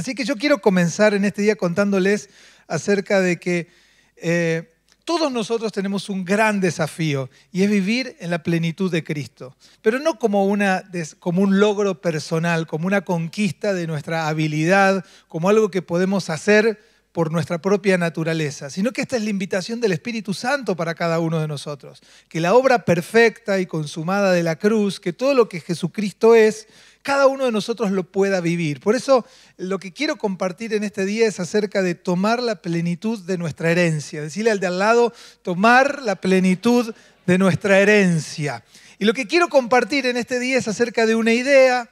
Así que yo quiero comenzar en este día contándoles acerca de que eh, todos nosotros tenemos un gran desafío y es vivir en la plenitud de Cristo, pero no como, una, como un logro personal, como una conquista de nuestra habilidad, como algo que podemos hacer por nuestra propia naturaleza, sino que esta es la invitación del Espíritu Santo para cada uno de nosotros, que la obra perfecta y consumada de la cruz, que todo lo que Jesucristo es, cada uno de nosotros lo pueda vivir. Por eso lo que quiero compartir en este día es acerca de tomar la plenitud de nuestra herencia. Decirle al de al lado, tomar la plenitud de nuestra herencia. Y lo que quiero compartir en este día es acerca de una idea,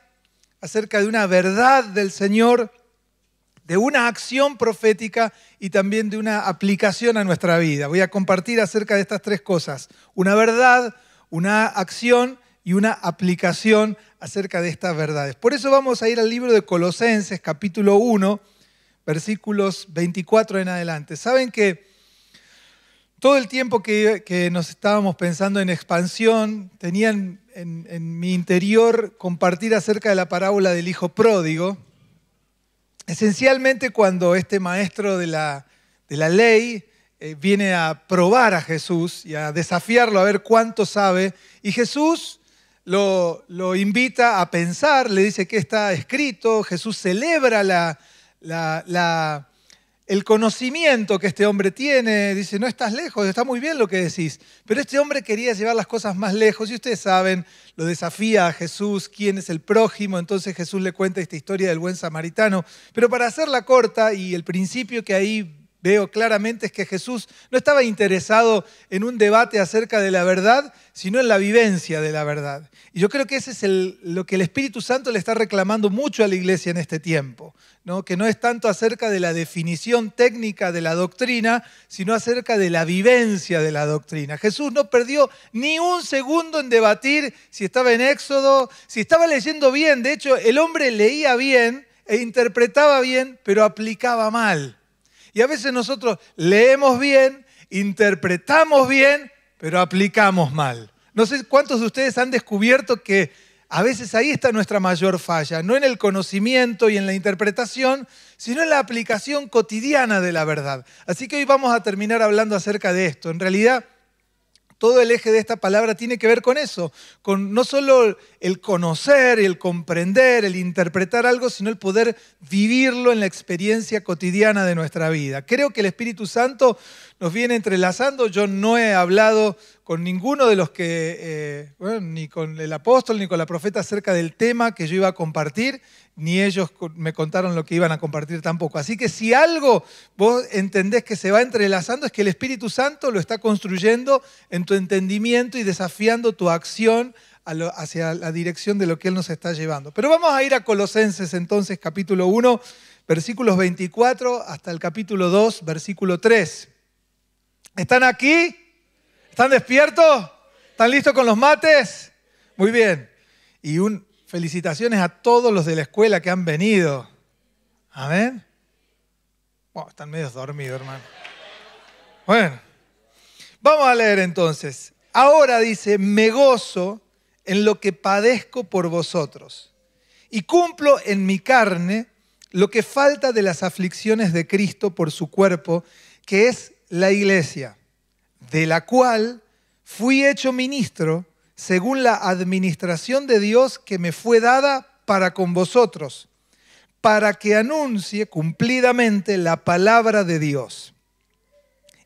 acerca de una verdad del Señor, de una acción profética y también de una aplicación a nuestra vida. Voy a compartir acerca de estas tres cosas. Una verdad, una acción y una aplicación acerca de estas verdades. Por eso vamos a ir al libro de Colosenses, capítulo 1, versículos 24 en adelante. Saben que todo el tiempo que, nos estábamos pensando en expansión, tenían en, mi interior compartir acerca de la parábola del hijo pródigo. Esencialmente cuando este maestro de la, de la ley, eh, viene a probar a Jesús y a desafiarlo a ver cuánto sabe. Y Jesús lo, invita a pensar, le dice que está escrito, Jesús celebra el conocimiento que este hombre tiene, dice, no estás lejos, está muy bien lo que decís, pero este hombre quería llevar las cosas más lejos y ustedes saben, lo desafía a Jesús, quién es el prójimo, entonces Jesús le cuenta esta historia del buen samaritano, pero para hacerla corta y el principio que ahí veo claramente que Jesús no estaba interesado en un debate acerca de la verdad, sino en la vivencia de la verdad. Y yo creo que ese es lo que el Espíritu Santo le está reclamando mucho a la iglesia en este tiempo, ¿no? que no es tanto acerca de la definición técnica de la doctrina, sino acerca de la vivencia de la doctrina. Jesús no perdió ni un segundo en debatir si estaba en Éxodo, si estaba leyendo bien, de hecho el hombre leía bien e interpretaba bien, pero aplicaba mal. Y a veces nosotros leemos bien, interpretamos bien, pero aplicamos mal. No sé cuántos de ustedes han descubierto que a veces ahí está nuestra mayor falla, no en el conocimiento y en la interpretación, sino en la aplicación cotidiana de la verdad. Así que hoy vamos a terminar hablando acerca de esto. En realidad, todo el eje de esta palabra tiene que ver con eso, con no solo el conocer, el comprender, el interpretar algo, sino el poder vivirlo en la experiencia cotidiana de nuestra vida. Creo que el Espíritu Santo nos viene entrelazando. Yo no he hablado con ninguno de los que, eh, bueno, ni con el apóstol, ni con la profeta acerca del tema que yo iba a compartir, ni ellos me contaron lo que iban a compartir tampoco. Así que si algo vos entendés que se va entrelazando es que el Espíritu Santo lo está construyendo en tu entendimiento y desafiando tu acción hacia la dirección de lo que Él nos está llevando. Pero vamos a ir a Colosenses entonces, capítulo 1, versículos 24 hasta el capítulo 2, versículo 3. ¿Están aquí? ¿Están despiertos? ¿Están listos con los mates? Muy bien. Y un, felicitaciones a todos los de la escuela que han venido. Amén. están medio dormidos, hermano. Bueno, vamos a leer entonces. Ahora dice, me gozo en lo que padezco por vosotros y cumplo en mi carne lo que falta de las aflicciones de Cristo por su cuerpo, que es la iglesia, de la cual fui hecho ministro según la administración de Dios que me fue dada para con vosotros, para que anuncie cumplidamente la palabra de Dios.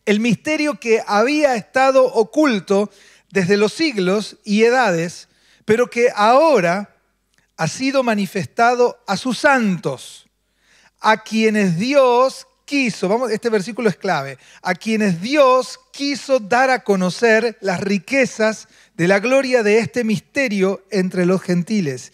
El misterio que había estado oculto desde los siglos y edades, pero que ahora ha sido manifestado a sus santos, a quienes Dios vamos, este versículo es clave, a quienes Dios quiso dar a conocer las riquezas de la gloria de este misterio entre los gentiles,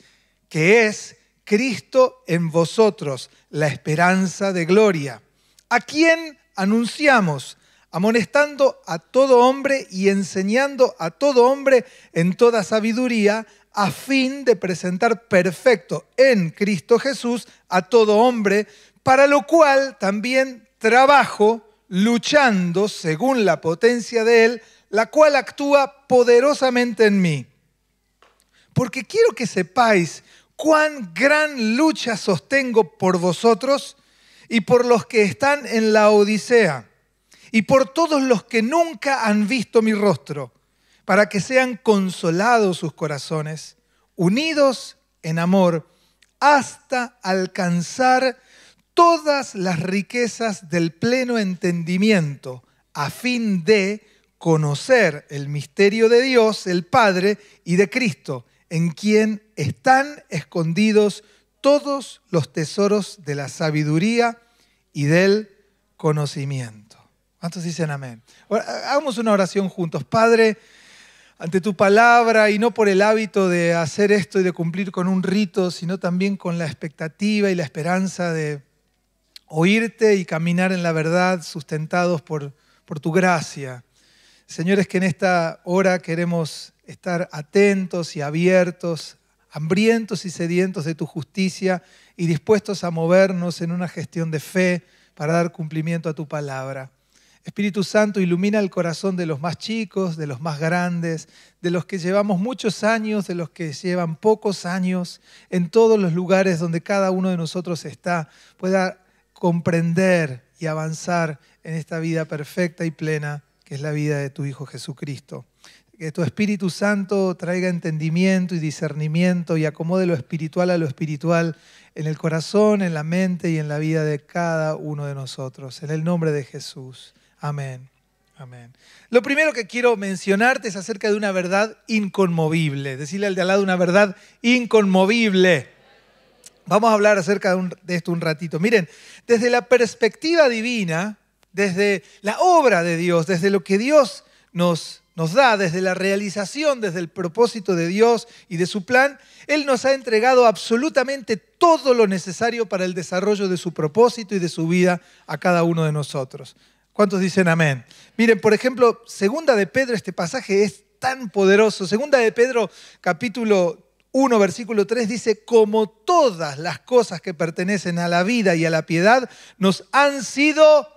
que es Cristo en vosotros, la esperanza de gloria, a quien anunciamos, amonestando a todo hombre y enseñando a todo hombre en toda sabiduría, a fin de presentar perfecto en Cristo Jesús a todo hombre, para lo cual también trabajo luchando según la potencia de Él, la cual actúa poderosamente en mí. Porque quiero que sepáis cuán gran lucha sostengo por vosotros y por los que están en la Odisea y por todos los que nunca han visto mi rostro, para que sean consolados sus corazones, unidos en amor, hasta alcanzar todas las riquezas del pleno entendimiento, a fin de conocer el misterio de Dios, el Padre, y de Cristo, en quien están escondidos todos los tesoros de la sabiduría y del conocimiento. ¿Cuántos dicen amén? Ahora, hagamos una oración juntos. Padre, ante tu palabra y no por el hábito de hacer esto y de cumplir con un rito, sino también con la expectativa y la esperanza de oírte y caminar en la verdad sustentados por, por tu gracia. Señores, que en esta hora queremos estar atentos y abiertos, hambrientos y sedientos de tu justicia y dispuestos a movernos en una gestión de fe para dar cumplimiento a tu palabra. Espíritu Santo, ilumina el corazón de los más chicos, de los más grandes, de los que llevamos muchos años, de los que llevan pocos años, en todos los lugares donde cada uno de nosotros está, pueda comprender y avanzar en esta vida perfecta y plena que es la vida de tu Hijo Jesucristo. Que tu Espíritu Santo traiga entendimiento y discernimiento y acomode lo espiritual a lo espiritual en el corazón, en la mente y en la vida de cada uno de nosotros. En el nombre de Jesús. Amén. Amén. Lo primero que quiero mencionarte es acerca de una verdad inconmovible. Decirle al de al lado una verdad inconmovible. Vamos a hablar acerca de, esto un ratito. Miren, desde la perspectiva divina, desde la obra de Dios, desde lo que Dios nos, nos da, desde la realización, desde el propósito de Dios y de su plan, Él nos ha entregado absolutamente todo lo necesario para el desarrollo de su propósito y de su vida a cada uno de nosotros. ¿Cuántos dicen amén? Miren, por ejemplo, segunda de Pedro, este pasaje es tan poderoso. Segunda de Pedro, capítulo 1, versículo 3 dice, como todas las cosas que pertenecen a la vida y a la piedad nos han sido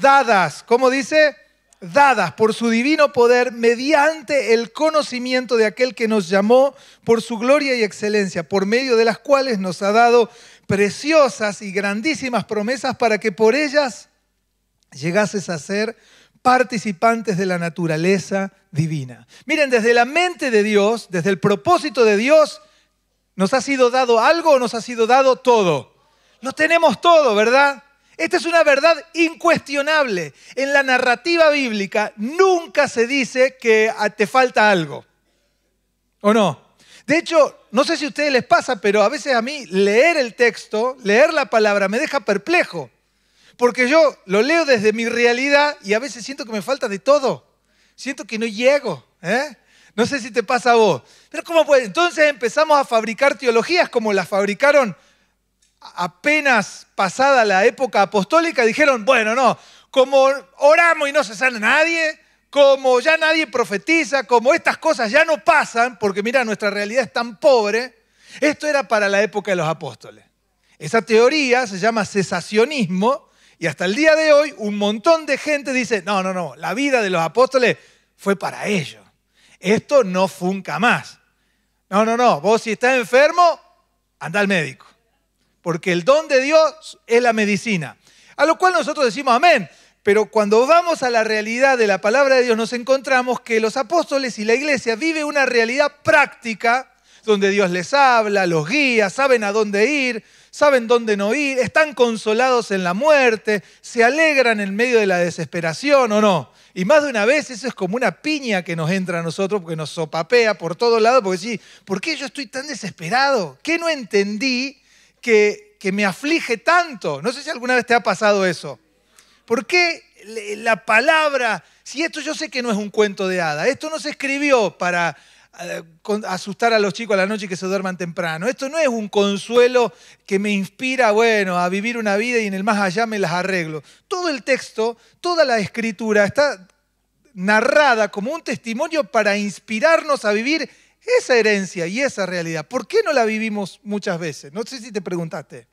dadas. ¿Cómo dice? Dadas por su divino poder mediante el conocimiento de aquel que nos llamó por su gloria y excelencia, por medio de las cuales nos ha dado preciosas y grandísimas promesas para que por ellas llegases a ser participantes de la naturaleza divina. Miren, desde la mente de Dios, desde el propósito de Dios, ¿nos ha sido dado algo o nos ha sido dado todo? Nos tenemos todo, ¿verdad? Esta es una verdad incuestionable. En la narrativa bíblica nunca se dice que te falta algo. ¿O no? De hecho, no sé si a ustedes les pasa, pero a veces a mí leer el texto, leer la palabra, me deja perplejo. Porque yo lo leo desde mi realidad y a veces siento que me falta de todo. Siento que no llego. ¿eh? No sé si te pasa a vos. Pero ¿cómo puede? Entonces empezamos a fabricar teologías como las fabricaron apenas pasada la época apostólica. Dijeron, bueno, no, como oramos y no se sana nadie, como ya nadie profetiza, como estas cosas ya no pasan, porque mira, nuestra realidad es tan pobre. Esto era para la época de los apóstoles. Esa teoría se llama cesacionismo y hasta el día de hoy un montón de gente dice, no, no, no, la vida de los apóstoles fue para ellos. Esto no funca más. No, no, no, vos si estás enfermo, anda al médico. Porque el don de Dios es la medicina. A lo cual nosotros decimos amén. Pero cuando vamos a la realidad de la palabra de Dios nos encontramos que los apóstoles y la iglesia vive una realidad práctica donde Dios les habla, los guía, saben a dónde ir, saben dónde no ir, están consolados en la muerte, se alegran en medio de la desesperación o no. Y más de una vez eso es como una piña que nos entra a nosotros que nos sopapea por todos lados porque sí, ¿por qué yo estoy tan desesperado? ¿Qué no entendí que, que me aflige tanto? No sé si alguna vez te ha pasado eso. ¿Por qué la palabra, si esto yo sé que no es un cuento de hada, esto no se escribió para eh, asustar a los chicos a la noche y que se duerman temprano. Esto no es un consuelo que me inspira, bueno, a vivir una vida y en el más allá me las arreglo. Todo el texto, toda la escritura está narrada como un testimonio para inspirarnos a vivir esa herencia y esa realidad. ¿Por qué no la vivimos muchas veces? No sé si te preguntaste.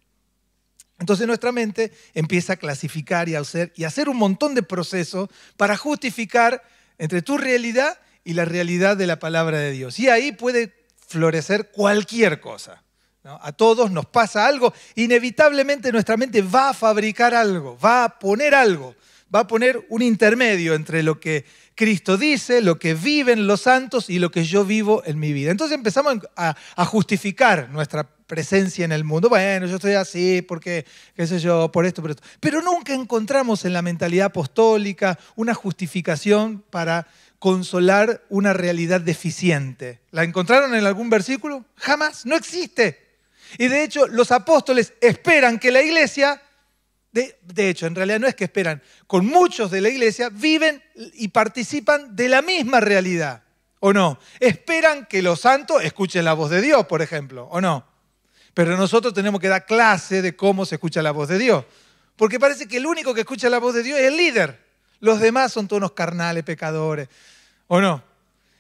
Entonces nuestra mente empieza a clasificar y a hacer, y hacer un montón de procesos para justificar entre tu realidad y la realidad de la palabra de Dios. Y ahí puede florecer cualquier cosa. A todos nos pasa algo, inevitablemente nuestra mente va a fabricar algo, va a poner algo, va a poner un intermedio entre lo que Cristo dice, lo que viven los santos y lo que yo vivo en mi vida. Entonces empezamos a, justificar nuestra presencia en el mundo. Bueno, yo estoy así porque, qué sé yo, por esto, por esto. Pero nunca encontramos en la mentalidad apostólica una justificación para consolar una realidad deficiente. ¿La encontraron en algún versículo? Jamás, no existe. Y de hecho, los apóstoles esperan que la iglesia, de, hecho, en realidad no es que esperan, con muchos de la iglesia viven y participan de la misma realidad, ¿o no? Esperan que los santos escuchen la voz de Dios, por ejemplo, ¿o no? Pero nosotros tenemos que dar clase de cómo se escucha la voz de Dios, porque parece que el único que escucha la voz de Dios es el líder. Los demás son todos unos carnales, pecadores. ¿O no?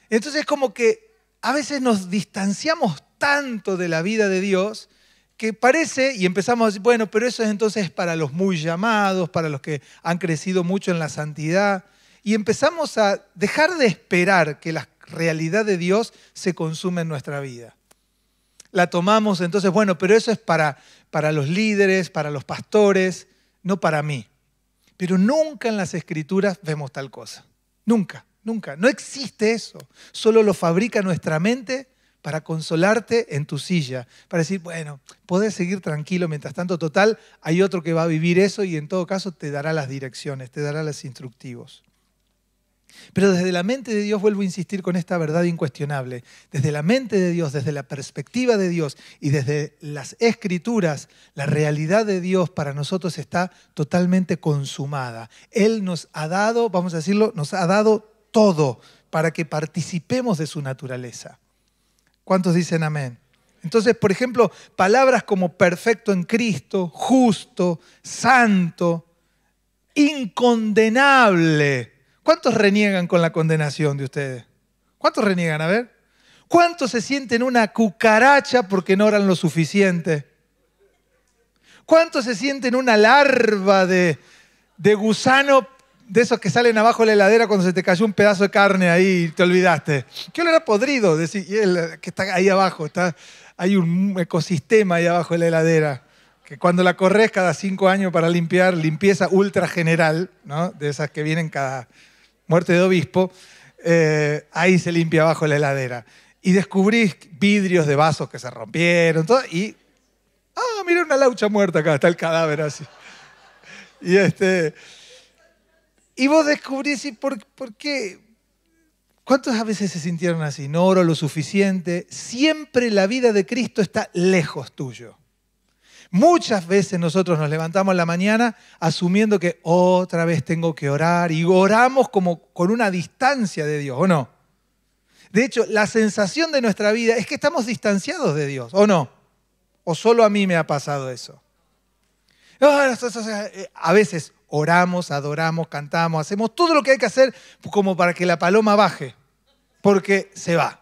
Entonces es como que a veces nos distanciamos tanto de la vida de Dios que parece, y empezamos a decir, bueno, pero eso es entonces para los muy llamados, para los que han crecido mucho en la santidad, y empezamos a dejar de esperar que la realidad de Dios se consume en nuestra vida. La tomamos entonces, bueno, pero eso es para, para los líderes, para los pastores, no para mí. Pero nunca en las escrituras vemos tal cosa, nunca. Nunca. No existe eso. Solo lo fabrica nuestra mente para consolarte en tu silla, para decir, bueno, podés seguir tranquilo, mientras tanto, total, hay otro que va a vivir eso y en todo caso te dará las direcciones, te dará los instructivos. Pero desde la mente de Dios vuelvo a insistir con esta verdad incuestionable. Desde la mente de Dios, desde la perspectiva de Dios y desde las escrituras, la realidad de Dios para nosotros está totalmente consumada. Él nos ha dado, vamos a decirlo, nos ha dado todo para que participemos de su naturaleza. ¿Cuántos dicen amén? Entonces, por ejemplo, palabras como perfecto en Cristo, justo, santo, incondenable. ¿Cuántos reniegan con la condenación de ustedes? ¿Cuántos reniegan? A ver. ¿Cuántos se sienten una cucaracha porque no oran lo suficiente? ¿Cuántos se sienten una larva de, de gusano de esos que salen abajo de la heladera cuando se te cayó un pedazo de carne ahí y te olvidaste. ¿Qué le era podrido? Decir, que está ahí abajo, está, hay un ecosistema ahí abajo de la heladera. Que cuando la corres cada cinco años para limpiar, limpieza ultra general, ¿no? de esas que vienen cada muerte de obispo, eh, ahí se limpia abajo de la heladera. Y descubrís vidrios de vasos que se rompieron, todo, y. ¡Ah, mira una laucha muerta acá! Está el cadáver así. Y este. Y vos descubrís y por, qué. ¿Cuántas veces se sintieron así? No oro lo suficiente. Siempre la vida de Cristo está lejos tuyo. Muchas veces nosotros nos levantamos en la mañana asumiendo que otra vez tengo que orar y oramos como con una distancia de Dios, ¿o no? De hecho, la sensación de nuestra vida es que estamos distanciados de Dios, ¿o no? ¿O solo a mí me ha pasado eso? Ah, eh, a veces oramos, adoramos, cantamos, hacemos todo lo que hay que hacer como para que la paloma baje, porque se va.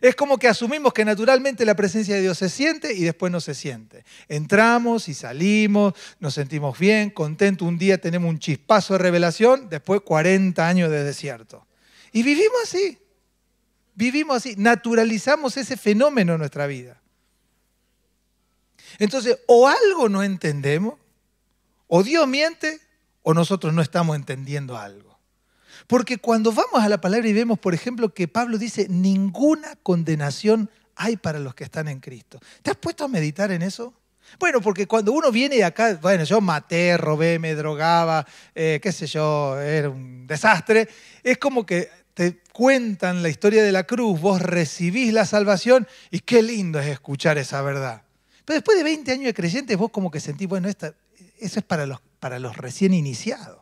Es como que asumimos que naturalmente la presencia de Dios se siente y después no se siente. Entramos y salimos, nos sentimos bien, contentos, un día tenemos un chispazo de revelación, después 40 años de desierto. Y vivimos así, vivimos así, naturalizamos ese fenómeno en nuestra vida. Entonces, o algo no entendemos, o Dios miente, o nosotros no estamos entendiendo algo. Porque cuando vamos a la palabra y vemos, por ejemplo, que Pablo dice, ninguna condenación hay para los que están en Cristo. ¿Te has puesto a meditar en eso? Bueno, porque cuando uno viene de acá, bueno, yo maté, robé, me drogaba, eh, qué sé yo, era un desastre, es como que te cuentan la historia de la cruz, vos recibís la salvación y qué lindo es escuchar esa verdad. Pero después de 20 años de creyentes, vos como que sentís, bueno, esta, eso es para los para los recién iniciados.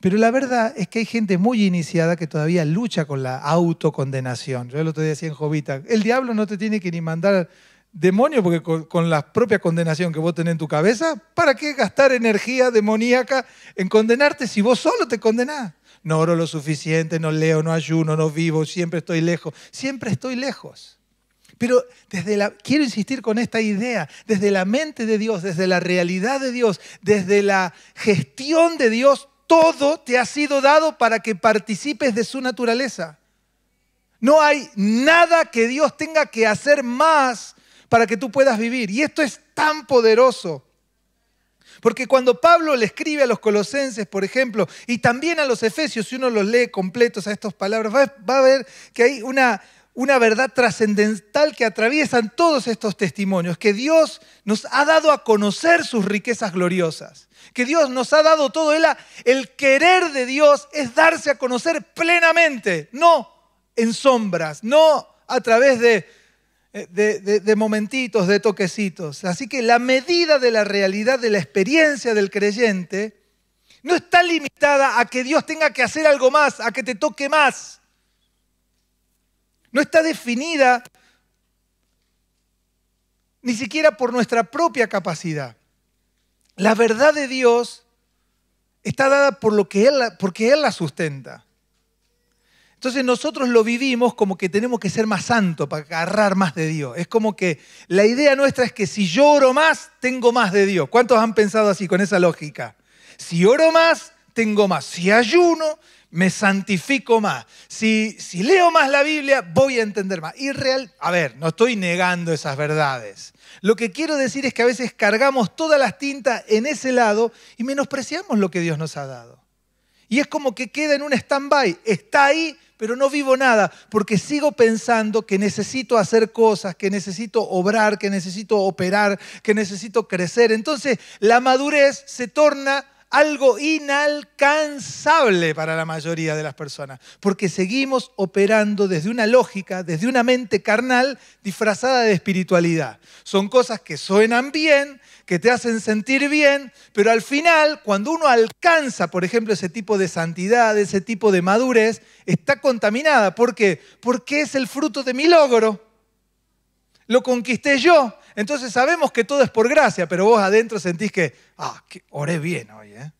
Pero la verdad es que hay gente muy iniciada que todavía lucha con la autocondenación. Yo otro día decía en Jovita, el diablo no te tiene que ni mandar demonio porque con, con, la propia condenación que vos tenés en tu cabeza, ¿para qué gastar energía demoníaca en condenarte si vos solo te condenás? No oro lo suficiente, no leo, no ayuno, no vivo, siempre estoy lejos, siempre estoy lejos. Pero desde la, quiero insistir con esta idea, desde la mente de Dios, desde la realidad de Dios, desde la gestión de Dios, todo te ha sido dado para que participes de su naturaleza. No hay nada que Dios tenga que hacer más para que tú puedas vivir. Y esto es tan poderoso. Porque cuando Pablo le escribe a los colosenses, por ejemplo, y también a los efesios, si uno los lee completos a estas palabras, va, a ver que hay una una verdad trascendental que atraviesan todos estos testimonios, que Dios nos ha dado a conocer sus riquezas gloriosas, que Dios nos ha dado todo. El querer de Dios es darse a conocer plenamente, no en sombras, no a través de, de, de momentitos, de toquecitos. Así que la medida de la realidad, de la experiencia del creyente, no está limitada a que Dios tenga que hacer algo más, a que te toque más no está definida ni siquiera por nuestra propia capacidad. La verdad de Dios está dada por lo que él, porque Él la sustenta. Entonces nosotros lo vivimos como que tenemos que ser más santos para agarrar más de Dios. Es como que la idea nuestra es que si yo oro más, tengo más de Dios. ¿Cuántos han pensado así con esa lógica? Si oro más, tengo más. Si ayuno, me santifico más. Si, si leo más la Biblia, voy a entender más. Y real, a ver, no estoy negando esas verdades. Lo que quiero decir es que a veces cargamos todas las tintas en ese lado y menospreciamos lo que Dios nos ha dado. Y es como que queda en un stand-by. Está ahí, pero no vivo nada, porque sigo pensando que necesito hacer cosas, que necesito obrar, que necesito operar, que necesito crecer. Entonces, la madurez se torna algo inalcanzable para la mayoría de las personas, porque seguimos operando desde una lógica, desde una mente carnal disfrazada de espiritualidad. Son cosas que suenan bien, que te hacen sentir bien, pero al final, cuando uno alcanza, por ejemplo, ese tipo de santidad, ese tipo de madurez, está contaminada. ¿Por qué? Porque es el fruto de mi logro. Lo conquisté yo, entonces sabemos que todo es por gracia, pero vos adentro sentís que, ah, que oré bien hoy, ¿eh?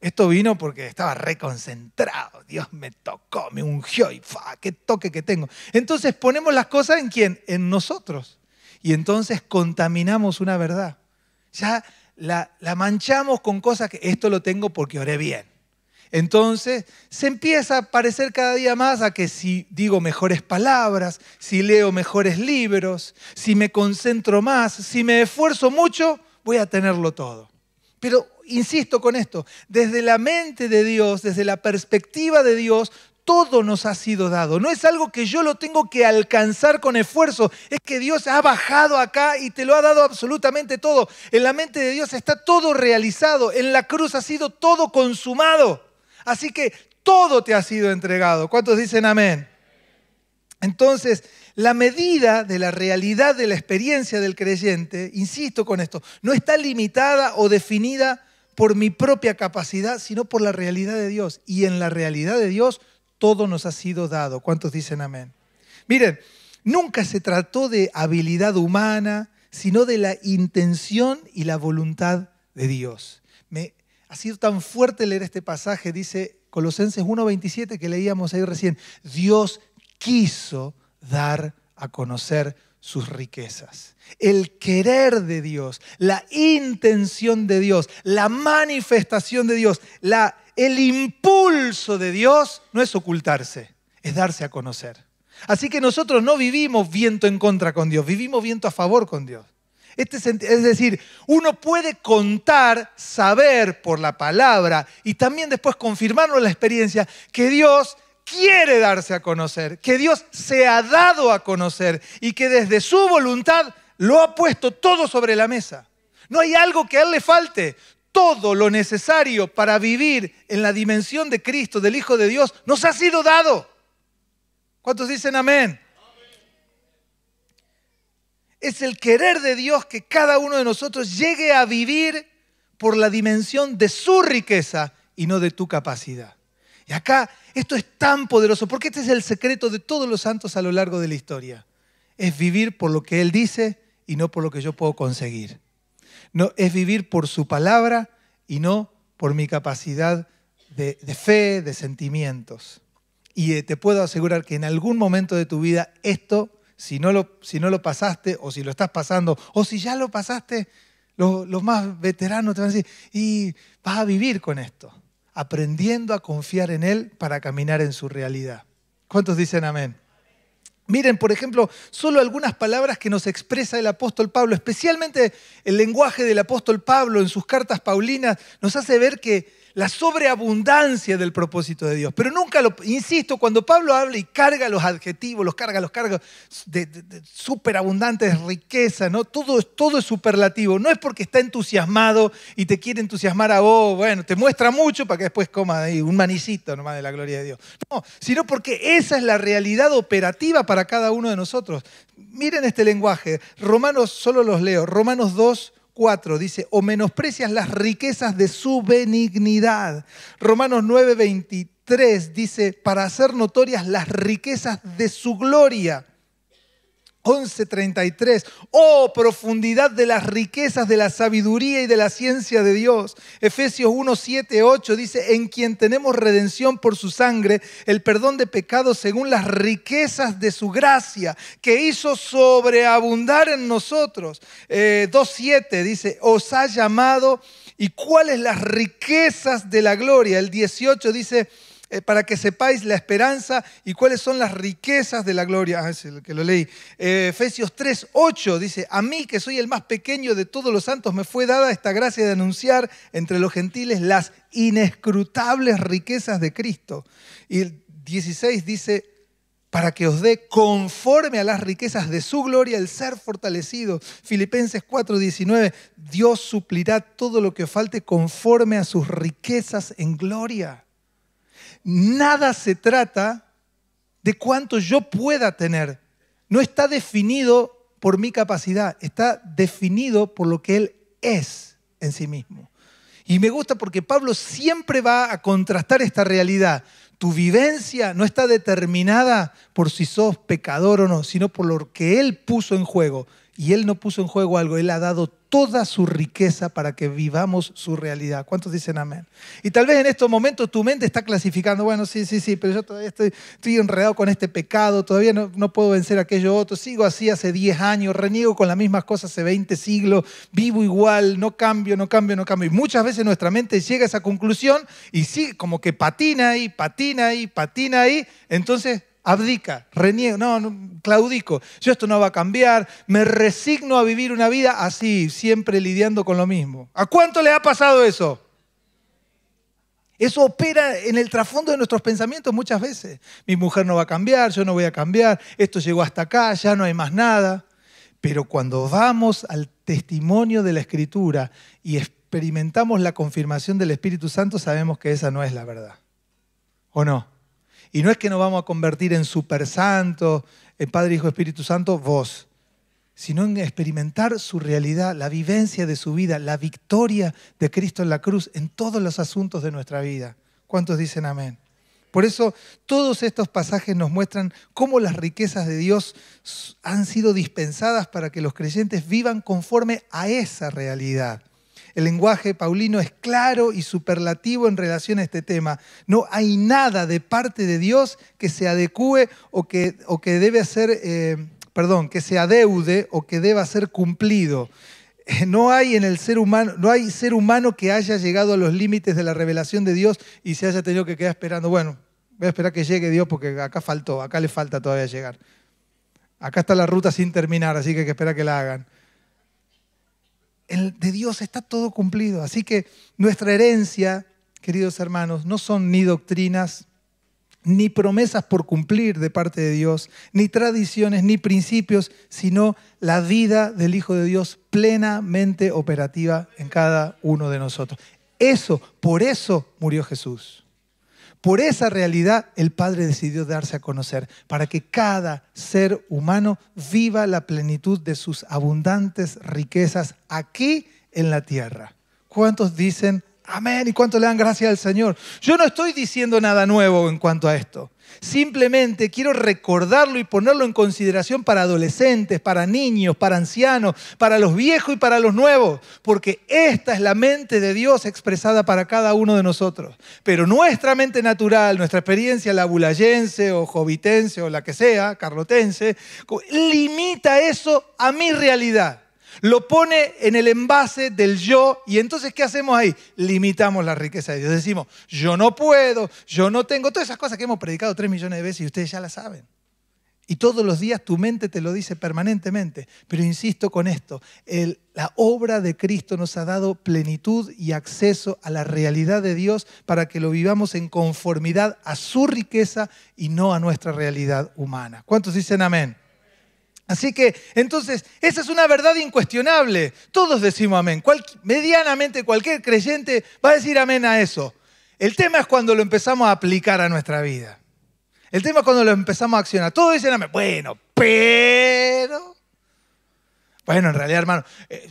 Esto vino porque estaba reconcentrado. Dios me tocó, me ungió y fa, qué toque que tengo. Entonces ponemos las cosas en quién? En nosotros. Y entonces contaminamos una verdad. Ya la, la manchamos con cosas que esto lo tengo porque oré bien. Entonces se empieza a parecer cada día más a que si digo mejores palabras, si leo mejores libros, si me concentro más, si me esfuerzo mucho, voy a tenerlo todo. Pero insisto con esto, desde la mente de Dios, desde la perspectiva de Dios, todo nos ha sido dado. No es algo que yo lo tengo que alcanzar con esfuerzo, es que Dios ha bajado acá y te lo ha dado absolutamente todo. En la mente de Dios está todo realizado, en la cruz ha sido todo consumado. Así que todo te ha sido entregado. ¿Cuántos dicen amén? Entonces, la medida de la realidad de la experiencia del creyente, insisto con esto, no está limitada o definida por mi propia capacidad, sino por la realidad de Dios. Y en la realidad de Dios todo nos ha sido dado. ¿Cuántos dicen amén? Miren, nunca se trató de habilidad humana, sino de la intención y la voluntad de Dios ha sido tan fuerte leer este pasaje, dice Colosenses 1.27 que leíamos ahí recién, Dios quiso dar a conocer sus riquezas. El querer de Dios, la intención de Dios, la manifestación de Dios, la, el impulso de Dios no es ocultarse, es darse a conocer. Así que nosotros no vivimos viento en contra con Dios, vivimos viento a favor con Dios. Este es, decir, uno puede contar, saber por la palabra y también después confirmarlo en la experiencia que Dios quiere darse a conocer, que Dios se ha dado a conocer y que desde su voluntad lo ha puesto todo sobre la mesa. No hay algo que a Él le falte. Todo lo necesario para vivir en la dimensión de Cristo, del Hijo de Dios, nos ha sido dado. ¿Cuántos dicen amén? es el querer de Dios que cada uno de nosotros llegue a vivir por la dimensión de su riqueza y no de tu capacidad. Y acá esto es tan poderoso, porque este es el secreto de todos los santos a lo largo de la historia. Es vivir por lo que Él dice y no por lo que yo puedo conseguir. No, es vivir por su palabra y no por mi capacidad de, de fe, de sentimientos. Y eh, te puedo asegurar que en algún momento de tu vida esto si no, lo, si no lo pasaste o si lo estás pasando o si ya lo pasaste, los, los más veteranos te van a decir, y vas a vivir con esto, aprendiendo a confiar en Él para caminar en su realidad. ¿Cuántos dicen amén? Miren, por ejemplo, solo algunas palabras que nos expresa el apóstol Pablo, especialmente el lenguaje del apóstol Pablo en sus cartas paulinas, nos hace ver que la sobreabundancia del propósito de Dios. Pero nunca lo, insisto, cuando Pablo habla y carga los adjetivos, los carga, los carga de, superabundantes, riquezas, ¿no? Todo, todo es superlativo. No es porque está entusiasmado y te quiere entusiasmar a vos, bueno, te muestra mucho para que después coma ahí un manicito nomás de la gloria de Dios. No, sino porque esa es la realidad operativa para cada uno de nosotros. Miren este lenguaje. Romanos, solo los leo. Romanos 2, 4 dice, o menosprecias las riquezas de su benignidad. Romanos 9.23 dice, para hacer notorias las riquezas de su gloria 11:33. Oh, profundidad de las riquezas de la sabiduría y de la ciencia de Dios. Efesios 1, 8 dice, en quien tenemos redención por su sangre, el perdón de pecados según las riquezas de su gracia, que hizo sobreabundar en nosotros. 2.7 eh, dice, os ha llamado y cuáles las riquezas de la gloria. El 18 dice, eh, para que sepáis la esperanza y cuáles son las riquezas de la gloria. Ah, es el que lo leí. Eh, Efesios 3, 8 dice, a mí que soy el más pequeño de todos los santos, me fue dada esta gracia de anunciar entre los gentiles las inescrutables riquezas de Cristo. Y el 16 dice, para que os dé conforme a las riquezas de su gloria el ser fortalecido. Filipenses 4:19, Dios suplirá todo lo que falte conforme a sus riquezas en gloria nada se trata de cuánto yo pueda tener. No está definido por mi capacidad, está definido por lo que Él es en sí mismo. Y me gusta porque Pablo siempre va a contrastar esta realidad. Tu vivencia no está determinada por si sos pecador o no, sino por lo que Él puso en juego. Y Él no puso en juego algo, Él ha dado toda su riqueza para que vivamos su realidad. ¿Cuántos dicen amén? Y tal vez en estos momentos tu mente está clasificando, bueno, sí, sí, sí, pero yo todavía estoy, enredado con este pecado, todavía no, puedo vencer aquello otro, sigo así hace 10 años, reniego con las mismas cosas hace 20 siglos, vivo igual, no cambio, no cambio, no cambio. Y muchas veces nuestra mente llega a esa conclusión y sigue, como que patina ahí, patina ahí, patina ahí, entonces abdica, Reniego. no, no claudico, yo esto no va a cambiar, me resigno a vivir una vida así, siempre lidiando con lo mismo. ¿A cuánto le ha pasado eso? Eso opera en el trasfondo de nuestros pensamientos muchas veces. Mi mujer no va a cambiar, yo no voy a cambiar, esto llegó hasta acá, ya no hay más nada. Pero cuando vamos al testimonio de la Escritura y experimentamos la confirmación del Espíritu Santo, sabemos que esa no es la verdad. ¿O no? Y no es que nos vamos a convertir en super santos, el Padre, Hijo, Espíritu Santo, vos, sino en experimentar su realidad, la vivencia de su vida, la victoria de Cristo en la cruz en todos los asuntos de nuestra vida. ¿Cuántos dicen amén? Por eso todos estos pasajes nos muestran cómo las riquezas de Dios han sido dispensadas para que los creyentes vivan conforme a esa realidad. El lenguaje paulino es claro y superlativo en relación a este tema. No hay nada de parte de Dios que se adecue o que, o que debe ser, eh, perdón, que se adeude o que deba ser cumplido. Eh, no hay en el ser humano, no hay ser humano que haya llegado a los límites de la revelación de Dios y se haya tenido que quedar esperando. Bueno, voy a esperar que llegue Dios porque acá faltó, acá le falta todavía llegar. Acá está la ruta sin terminar, así que hay que esperar que la hagan de Dios está todo cumplido. Así que nuestra herencia, queridos hermanos, no son ni doctrinas, ni promesas por cumplir de parte de Dios, ni tradiciones, ni principios, sino la vida del Hijo de Dios plenamente operativa en cada uno de nosotros. Eso, por eso murió Jesús. Por esa realidad el Padre decidió darse a conocer, para que cada ser humano viva la plenitud de sus abundantes riquezas aquí en la tierra. ¿Cuántos dicen Amén. ¿Y cuánto le dan gracias al Señor? Yo no estoy diciendo nada nuevo en cuanto a esto. Simplemente quiero recordarlo y ponerlo en consideración para adolescentes, para niños, para ancianos, para los viejos y para los nuevos, porque esta es la mente de Dios expresada para cada uno de nosotros. Pero nuestra mente natural, nuestra experiencia labulayense o jovitense o la que sea, carlotense, limita eso a mi realidad. Lo pone en el envase del yo y entonces ¿qué hacemos ahí? Limitamos la riqueza de Dios. Decimos, yo no puedo, yo no tengo, todas esas cosas que hemos predicado tres millones de veces y ustedes ya las saben. Y todos los días tu mente te lo dice permanentemente. Pero insisto con esto, la obra de Cristo nos ha dado plenitud y acceso a la realidad de Dios para que lo vivamos en conformidad a su riqueza y no a nuestra realidad humana. ¿Cuántos dicen amén? Así que, entonces, esa es una verdad incuestionable. Todos decimos amén. medianamente cualquier creyente va a decir amén a eso. El tema es cuando lo empezamos a aplicar a nuestra vida. El tema es cuando lo empezamos a accionar. Todos dicen amén. Bueno, pero... Bueno, en realidad, hermano, asusto eh,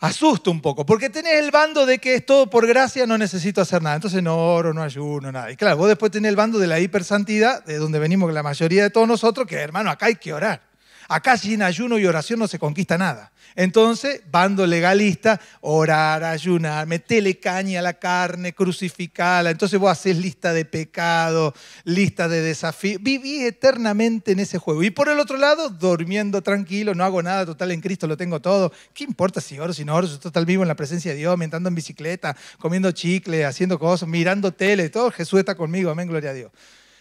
asusta un poco, porque tenés el bando de que es todo por gracia, no necesito hacer nada. Entonces no oro, no ayuno, nada. Y claro, vos después tenés el bando de la hipersantidad, de donde venimos la mayoría de todos nosotros, que hermano, acá hay que orar. Acá sin ayuno y oración no se conquista nada. Entonces, bando legalista, orar, ayunar, metele caña a la carne, crucificala. Entonces vos haces lista de pecado, lista de desafíos. Viví eternamente en ese juego. Y por el otro lado, durmiendo tranquilo, no hago nada, total en Cristo lo tengo todo. ¿Qué importa si oro, si no oro? Yo total vivo en la presencia de Dios, mentando en bicicleta, comiendo chicle, haciendo cosas, mirando tele, todo Jesús está conmigo, amén, gloria a Dios.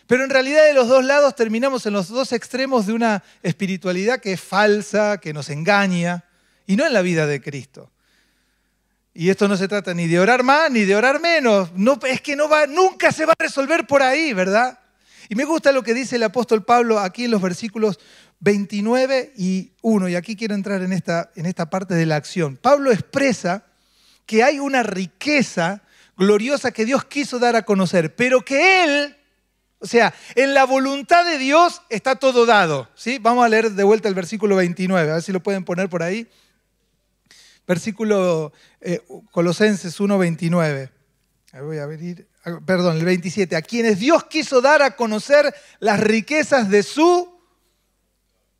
Pero en realidad de los dos lados terminamos en los dos extremos de una espiritualidad que es falsa, que nos engaña, y no en la vida de Cristo. Y esto no se trata ni de orar más ni de orar menos. No, es que no va, nunca se va a resolver por ahí, ¿verdad? Y me gusta lo que dice el apóstol Pablo aquí en los versículos 29 y 1. Y aquí quiero entrar en esta, en esta parte de la acción. Pablo expresa que hay una riqueza gloriosa que Dios quiso dar a conocer, pero que él o sea, en la voluntad de Dios está todo dado. Vamos a leer de vuelta el versículo 29, a ver si lo pueden poner por ahí. Versículo 1, eh, Colosenses 1.29. Voy a venir. Ah, perdón, el 27. A quienes Dios quiso dar a conocer las riquezas de su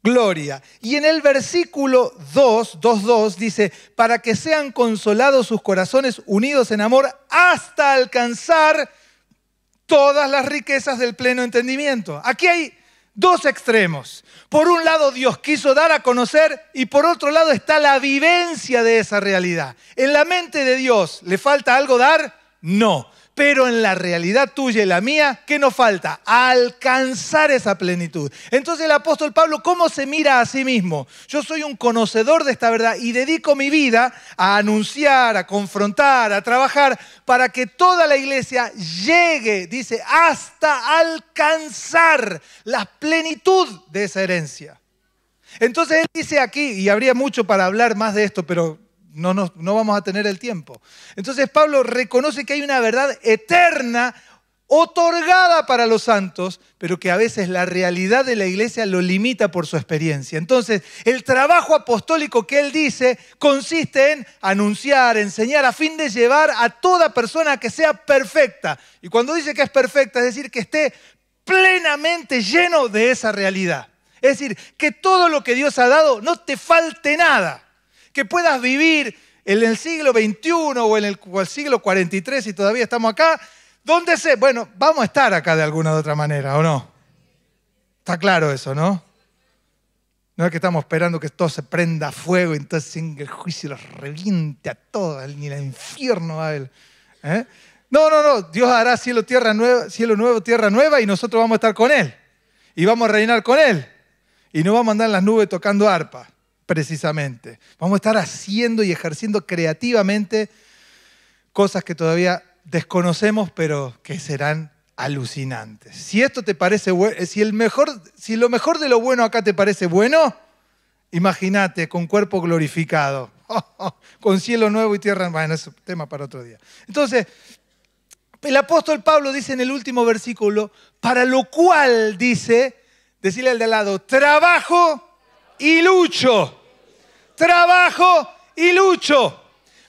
gloria. Y en el versículo 2, 2.2, dice, para que sean consolados sus corazones unidos en amor hasta alcanzar todas las riquezas del pleno entendimiento. Aquí hay dos extremos. Por un lado Dios quiso dar a conocer y por otro lado está la vivencia de esa realidad. En la mente de Dios, ¿le falta algo dar? No. Pero en la realidad tuya y la mía, ¿qué nos falta? Alcanzar esa plenitud. Entonces el apóstol Pablo, ¿cómo se mira a sí mismo? Yo soy un conocedor de esta verdad y dedico mi vida a anunciar, a confrontar, a trabajar para que toda la iglesia llegue, dice, hasta alcanzar la plenitud de esa herencia. Entonces él dice aquí, y habría mucho para hablar más de esto, pero no, vamos a tener el tiempo. Entonces Pablo reconoce que hay una verdad eterna otorgada para los santos, pero que a veces la realidad de la iglesia lo limita por su experiencia. Entonces, el trabajo apostólico que él dice consiste en anunciar, enseñar, a fin de llevar a toda persona que sea perfecta. Y cuando dice que es perfecta, es decir, que esté plenamente lleno de esa realidad. Es decir, que todo lo que Dios ha dado no te falte nada que puedas vivir en el siglo XXI o en el, siglo 43, y todavía estamos acá, ¿dónde se? Bueno, vamos a estar acá de alguna u otra manera, ¿o no? Está claro eso, ¿no? No es que estamos esperando que todo se prenda a fuego y entonces el juicio los reviente a todos, ni el infierno a él. ¿eh? No, no, no, Dios hará cielo, tierra nueva, cielo nuevo, tierra nueva y nosotros vamos a estar con Él. Y vamos a reinar con Él. Y no vamos a andar en las nubes tocando arpa precisamente. Vamos a estar haciendo y ejerciendo creativamente cosas que todavía desconocemos, pero que serán alucinantes. Si esto te parece eh, si el mejor, si lo mejor de lo bueno acá te parece bueno, imagínate con cuerpo glorificado, con cielo nuevo y tierra, bueno, es un tema para otro día. Entonces, el apóstol Pablo dice en el último versículo, para lo cual dice, decirle al de al lado, trabajo y lucho trabajo y lucho.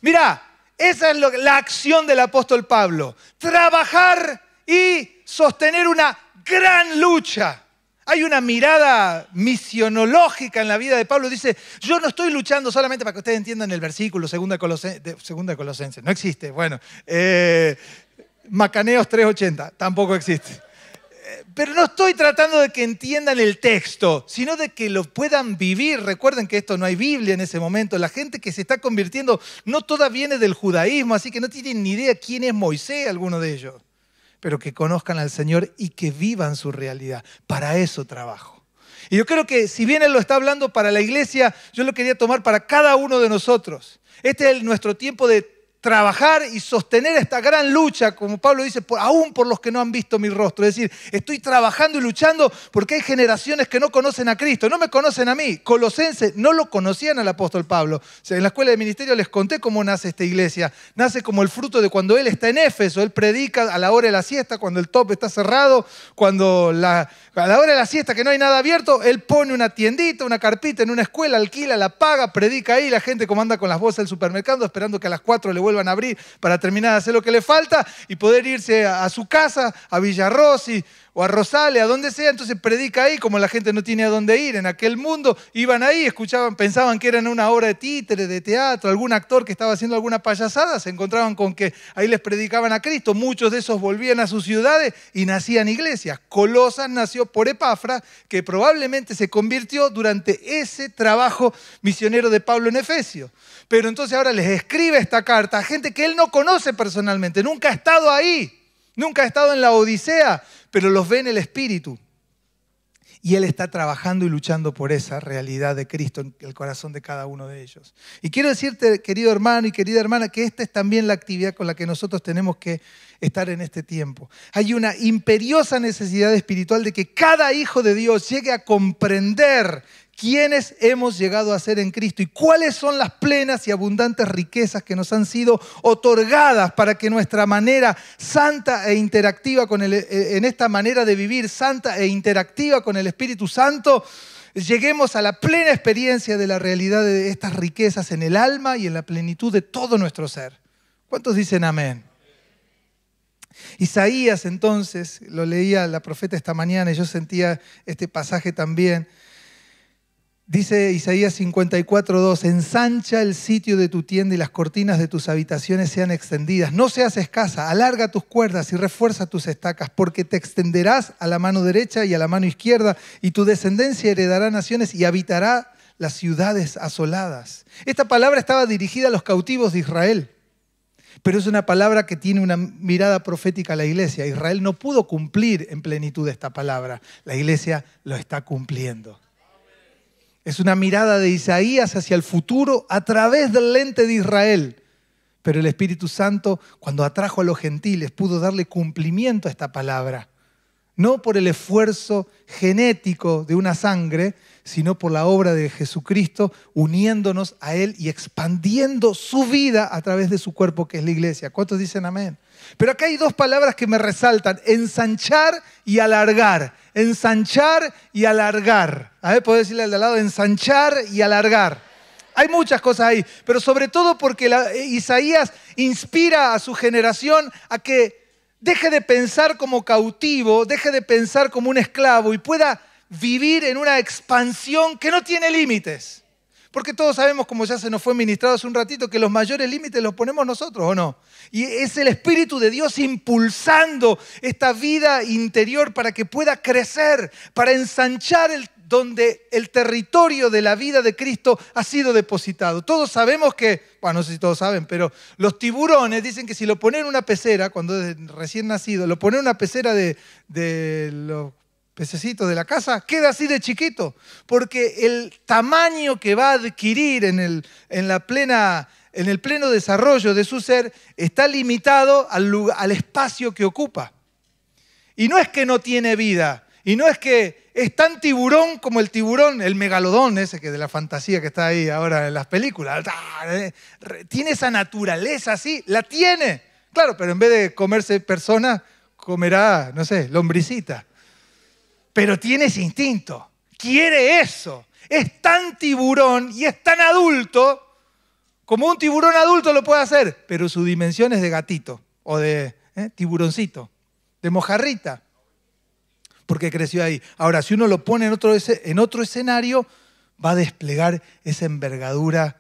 Mirá, esa es la acción del apóstol Pablo. Trabajar y sostener una gran lucha. Hay una mirada misionológica en la vida de Pablo. Dice, yo no estoy luchando solamente para que ustedes entiendan el versículo, segunda, de, segunda No existe. Bueno, eh, Macaneos 3.80, tampoco existe pero no estoy tratando de que entiendan el texto, sino de que lo puedan vivir. Recuerden que esto no hay Biblia en ese momento. La gente que se está convirtiendo no toda viene del judaísmo, así que no tienen ni idea quién es Moisés, alguno de ellos. Pero que conozcan al Señor y que vivan su realidad. Para eso trabajo. Y yo creo que si bien Él lo está hablando para la iglesia, yo lo quería tomar para cada uno de nosotros. Este es nuestro tiempo de trabajar y sostener esta gran lucha, como Pablo dice, aún por los que no han visto mi rostro. Es decir, estoy trabajando y luchando porque hay generaciones que no conocen a Cristo, no me conocen a mí. Colosenses no lo conocían al apóstol Pablo. en la escuela de ministerio les conté cómo nace esta iglesia. Nace como el fruto de cuando él está en Éfeso, él predica a la hora de la siesta, cuando el top está cerrado, cuando a la hora de la siesta que no hay nada abierto, él pone una tiendita, una carpita en una escuela, alquila, la paga, predica ahí, la gente comanda con las bolsas del supermercado esperando que a las 4 le vuelva vuelvan a abrir para terminar de hacer lo que le falta y poder irse a, su casa, a Rossi o a Rosales, a donde sea. Entonces predica ahí, como la gente no tiene a dónde ir. En aquel mundo iban ahí, escuchaban, pensaban que eran una obra de títere, de teatro, algún actor que estaba haciendo alguna payasada, se encontraban con que ahí les predicaban a Cristo. Muchos de esos volvían a sus ciudades y nacían iglesias. Colosas nació por Epafra, que probablemente se convirtió durante ese trabajo misionero de Pablo en Efesio pero entonces ahora les escribe esta carta a gente que él no conoce personalmente, nunca ha estado ahí, nunca ha estado en la Odisea, pero los ve en el Espíritu. Y Él está trabajando y luchando por esa realidad de Cristo en el corazón de cada uno de ellos. Y quiero decirte, querido hermano y querida hermana, que esta es también la actividad con la que nosotros tenemos que estar en este tiempo. Hay una imperiosa necesidad espiritual de que cada hijo de Dios llegue a comprender quiénes hemos llegado a ser en Cristo y cuáles son las plenas y abundantes riquezas que nos han sido otorgadas para que nuestra manera santa e interactiva con el, eh, en esta manera de vivir santa e interactiva con el Espíritu Santo, lleguemos a la plena experiencia de la realidad de estas riquezas en el alma y en la plenitud de todo nuestro ser. ¿Cuántos dicen amén? Isaías entonces, lo leía la profeta esta mañana y yo sentía este pasaje también. Dice Isaías 54.2, ensancha el sitio de tu tienda y las cortinas de tus habitaciones sean extendidas. No seas escasa, alarga tus cuerdas y refuerza tus estacas, porque te extenderás a la mano derecha y a la mano izquierda, y tu descendencia heredará naciones y habitará las ciudades asoladas. Esta palabra estaba dirigida a los cautivos de Israel, pero es una palabra que tiene una mirada profética a la iglesia. Israel no pudo cumplir en plenitud esta palabra, la iglesia lo está cumpliendo. Es una mirada de Isaías hacia el futuro a través del lente de Israel. Pero el Espíritu Santo, cuando atrajo a los gentiles, pudo darle cumplimiento a esta palabra. No por el esfuerzo genético de una sangre, sino por la obra de Jesucristo uniéndonos a Él y expandiendo su vida a través de su cuerpo que es la iglesia. ¿Cuántos dicen amén? Pero acá hay dos palabras que me resaltan, ensanchar y alargar ensanchar y alargar. A ver, puedo decirle al de al lado, ensanchar y alargar. Hay muchas cosas ahí, pero sobre todo porque la, eh, Isaías inspira a su generación a que deje de pensar como cautivo, deje de pensar como un esclavo y pueda vivir en una expansión que no tiene límites. Porque todos sabemos, como ya se nos fue ministrado hace un ratito, que los mayores límites los ponemos nosotros, ¿o no? Y es el Espíritu de Dios impulsando esta vida interior para que pueda crecer, para ensanchar el, donde el territorio de la vida de Cristo ha sido depositado. Todos sabemos que, bueno, no sé si todos saben, pero los tiburones dicen que si lo ponen en una pecera, cuando es recién nacido, lo ponen en una pecera de, de los necesito de la casa, queda así de chiquito, porque el tamaño que va a adquirir en el, en la plena, en el pleno desarrollo de su ser está limitado al, al espacio que ocupa. Y no es que no tiene vida, y no es que es tan tiburón como el tiburón, el megalodón ese que de la fantasía que está ahí ahora en las películas. Ah, eh, tiene esa naturaleza así, la tiene. Claro, pero en vez de comerse personas, comerá, no sé, lombricita pero tiene ese instinto, quiere eso. Es tan tiburón y es tan adulto como un tiburón adulto lo puede hacer, pero su dimensión es de gatito o de ¿eh? tiburoncito, de mojarrita, porque creció ahí. Ahora, si uno lo pone en otro escenario, va a desplegar esa envergadura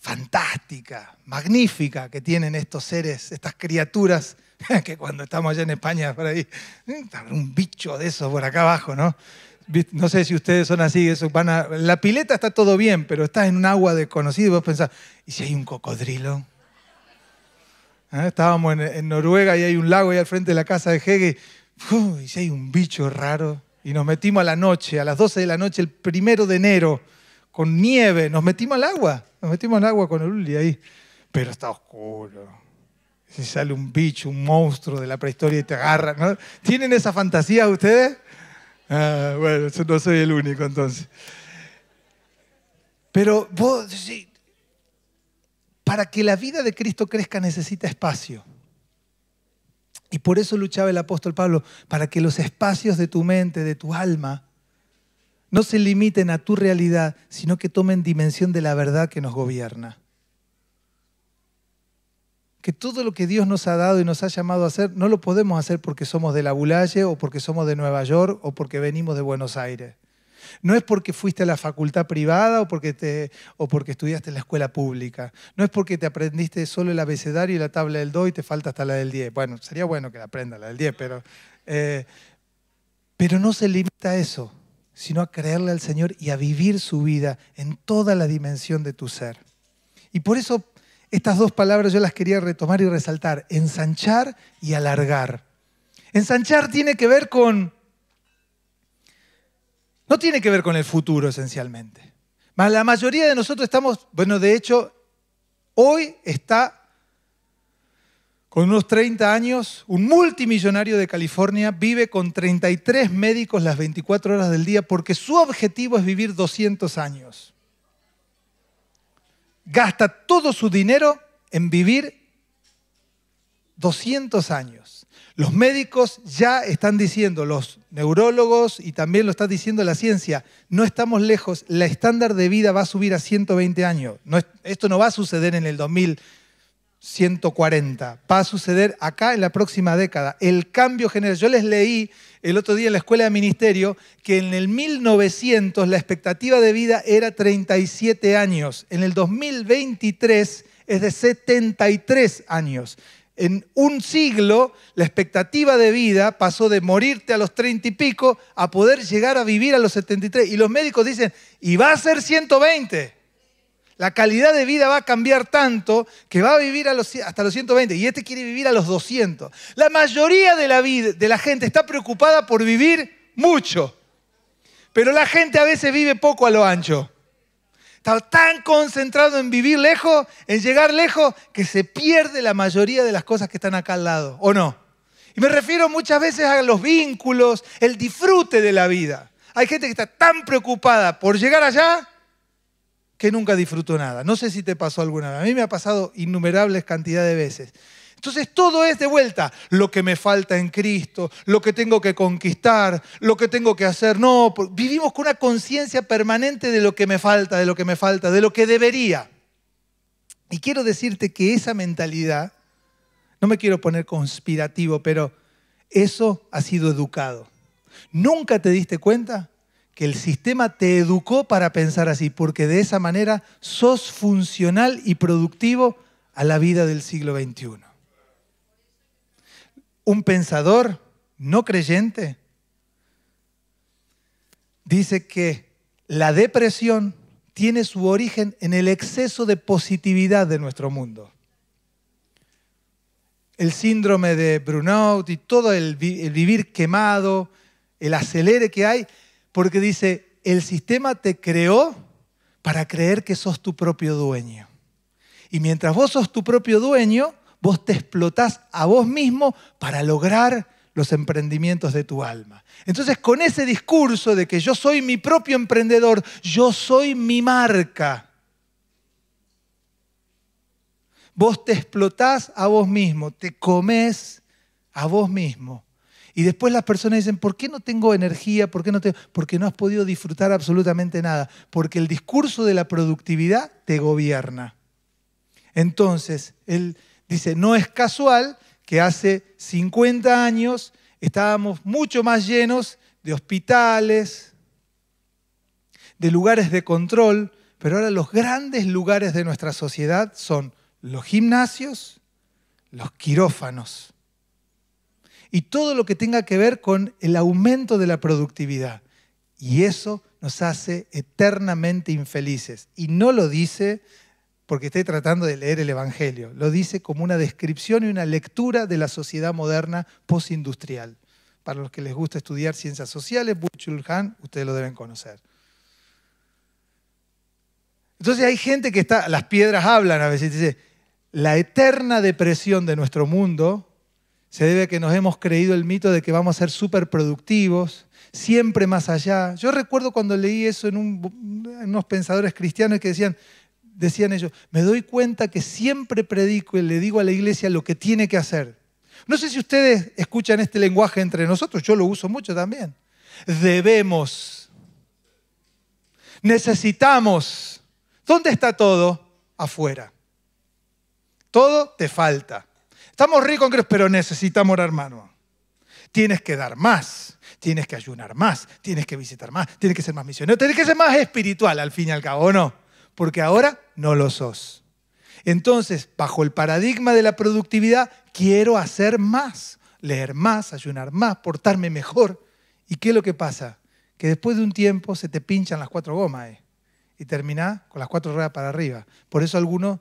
fantástica, magnífica que tienen estos seres, estas criaturas que cuando estamos allá en España, por ahí, eh, un bicho de esos por acá abajo, ¿no? No sé si ustedes son así, eso van a, la pileta está todo bien, pero estás en un agua desconocida y vos pensás, ¿y si hay un cocodrilo? ¿Eh? Estábamos en, Noruega y hay un lago ahí al frente de la casa de Hege, y si hay un bicho raro. Y nos metimos a la noche, a las 12 de la noche, el primero de enero, con nieve, nos metimos al agua, nos metimos al agua con el Uli ahí, pero está oscuro si sale un bicho, un monstruo de la prehistoria y te agarra. ¿no? ¿Tienen esa fantasía ustedes? Ah, bueno, yo no soy el único entonces. Pero vos, para que la vida de Cristo crezca necesita espacio. Y por eso luchaba el apóstol Pablo, para que los espacios de tu mente, de tu alma, no se limiten a tu realidad, sino que tomen dimensión de la verdad que nos gobierna que todo lo que Dios nos ha dado y nos ha llamado a hacer, no lo podemos hacer porque somos de la Bulalle o porque somos de Nueva York o porque venimos de Buenos Aires. No es porque fuiste a la facultad privada o porque, estudiaste en la escuela pública. No es porque te aprendiste solo el abecedario y la tabla del 2 y te falta hasta la del 10. Bueno, sería bueno que la aprenda la del 10, pero, eh, pero no se limita a eso, sino a creerle al Señor y a vivir su vida en toda la dimensión de tu ser. Y por eso estas dos palabras yo las quería retomar y resaltar, ensanchar y alargar. Ensanchar tiene que ver con... No tiene que ver con el futuro esencialmente. más la mayoría de nosotros estamos, bueno, de hecho, hoy está con unos 30 años, un multimillonario de California, vive con 33 médicos las 24 horas del día porque su objetivo es vivir 200 años gasta todo su dinero en vivir 200 años. Los médicos ya están diciendo, los neurólogos y también lo está diciendo la ciencia, no estamos lejos, la estándar de vida va a subir a 120 años. esto no va a suceder en el 2140, va a suceder acá en la próxima década. El cambio general, yo les leí el otro día en la escuela de ministerio que en el 1900 la expectativa de vida era 37 años, en el 2023 es de 73 años. En un siglo, la expectativa de vida pasó de morirte a los 30 y pico a poder llegar a vivir a los 73. Y los médicos dicen, y va a ser 120. La calidad de vida va a cambiar tanto que va a vivir a los, hasta los 120 y este quiere vivir a los 200. La mayoría de la, de la gente está preocupada por vivir mucho, pero la gente a veces vive poco a lo ancho. Está tan concentrado en vivir lejos, en llegar lejos, que se pierde la mayoría de las cosas que están acá al lado, ¿o no? Y me refiero muchas veces a los vínculos, el disfrute de la vida. Hay gente que está tan preocupada por llegar allá que nunca disfruto nada. No sé si te pasó alguna vez. A mí me ha pasado innumerables cantidades de veces. Entonces todo es de vuelta lo que me falta en Cristo, lo que tengo que conquistar, lo que tengo que hacer. No, vivimos con una conciencia permanente de lo que me falta, de lo que me falta, de lo que debería. Y quiero decirte que esa mentalidad, no me quiero poner conspirativo, pero eso ha sido educado. ¿Nunca te diste cuenta que el sistema te educó para pensar así, porque de esa manera sos funcional y productivo a la vida del siglo XXI. Un pensador no creyente dice que la depresión tiene su origen en el exceso de positividad de nuestro mundo. El síndrome de Bruno, y todo el vivir quemado, el acelere que hay, porque dice, el sistema te creó para creer que sos tu propio dueño. Y mientras vos sos tu propio dueño, vos te explotás a vos mismo para lograr los emprendimientos de tu alma. Entonces, con ese discurso de que yo soy mi propio emprendedor, yo soy mi marca, vos te explotás a vos mismo, te comes a vos mismo. Y después las personas dicen, ¿por qué no tengo energía? ¿Por qué no Porque no has podido disfrutar absolutamente nada. Porque el discurso de la productividad te gobierna. Entonces, él dice, no es casual que hace 50 años estábamos mucho más llenos de hospitales, de lugares de control, pero ahora los grandes lugares de nuestra sociedad son los gimnasios, los quirófanos y todo lo que tenga que ver con el aumento de la productividad. Y eso nos hace eternamente infelices. Y no lo dice porque estoy tratando de leer el Evangelio, lo dice como una descripción y una lectura de la sociedad moderna postindustrial. Para los que les gusta estudiar ciencias sociales, Buchul Han, ustedes lo deben conocer. Entonces hay gente que está, las piedras hablan a veces, dice, la eterna depresión de nuestro mundo se debe a que nos hemos creído el mito de que vamos a ser súper productivos, siempre más allá. Yo recuerdo cuando leí eso en, en unos pensadores cristianos que decían, decían ellos, me doy cuenta que siempre predico y le digo a la iglesia lo que tiene que hacer. No sé si ustedes escuchan este lenguaje entre nosotros, yo lo uso mucho también. Debemos, necesitamos. ¿Dónde está todo? Afuera. Todo te falta. Estamos ricos en pero necesitamos orar, hermano. Tienes que dar más, tienes que ayunar más, tienes que visitar más, tienes que ser más misionero, tienes que ser más espiritual al fin y al cabo, ¿o no? Porque ahora no lo sos. Entonces, bajo el paradigma de la productividad, quiero hacer más, leer más, ayunar más, portarme mejor. ¿Y qué es lo que pasa? Que después de un tiempo se te pinchan las cuatro gomas eh, y terminás con las cuatro ruedas para arriba. Por eso algunos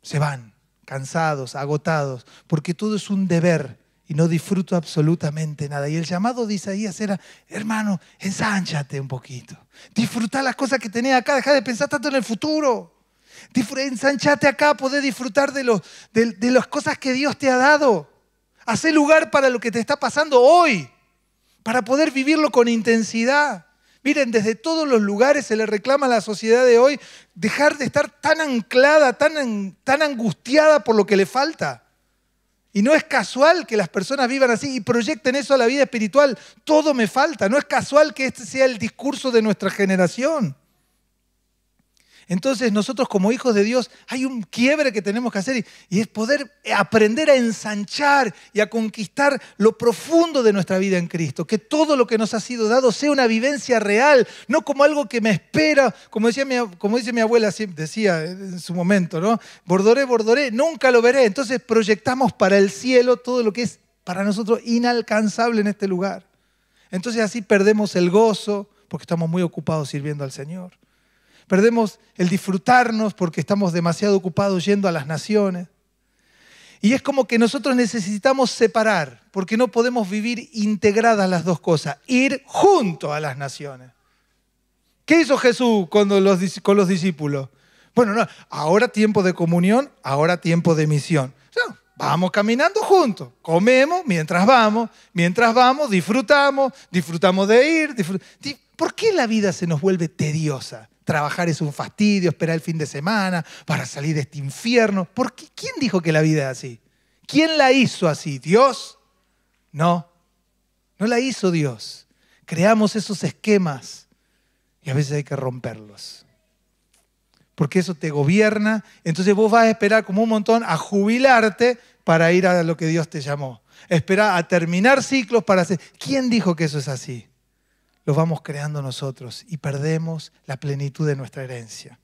se van cansados, agotados, porque todo es un deber y no disfruto absolutamente nada. Y el llamado de Isaías era, hermano, ensánchate un poquito, disfruta las cosas que tenés acá, deja de pensar tanto en el futuro, ensanchate acá, podés disfrutar de, de, las cosas que Dios te ha dado, hacé lugar para lo que te está pasando hoy, para poder vivirlo con intensidad. Miren, desde todos los lugares se le reclama a la sociedad de hoy dejar de estar tan anclada, tan, tan angustiada por lo que le falta. Y no es casual que las personas vivan así y proyecten eso a la vida espiritual. Todo me falta. No es casual que este sea el discurso de nuestra generación. Entonces nosotros como hijos de Dios hay un quiebre que tenemos que hacer y, es poder aprender a ensanchar y a conquistar lo profundo de nuestra vida en Cristo. Que todo lo que nos ha sido dado sea una vivencia real, no como algo que me espera, como, decía mi, como dice mi abuela, decía en su momento, ¿no? Bordoré, bordoré, nunca lo veré. Entonces proyectamos para el cielo todo lo que es para nosotros inalcanzable en este lugar. Entonces así perdemos el gozo porque estamos muy ocupados sirviendo al Señor perdemos el disfrutarnos porque estamos demasiado ocupados yendo a las naciones. Y es como que nosotros necesitamos separar, porque no podemos vivir integradas las dos cosas, ir junto a las naciones. ¿Qué hizo Jesús con los, los discípulos? Bueno, no, ahora tiempo de comunión, ahora tiempo de misión. vamos caminando juntos, comemos mientras vamos, mientras vamos disfrutamos, disfrutamos de ir. ¿Por qué la vida se nos vuelve tediosa? Trabajar es un fastidio, esperar el fin de semana para salir de este infierno. ¿Por ¿Quién dijo que la vida es así? ¿Quién la hizo así? ¿Dios? No, no la hizo Dios. Creamos esos esquemas y a veces hay que romperlos. Porque eso te gobierna. Entonces vos vas a esperar como un montón a jubilarte para ir a lo que Dios te llamó. Esperar a terminar ciclos para hacer. ¿Quién dijo que eso es así? Lo vamos creando nosotros y perdemos la plenitud de nuestra herencia.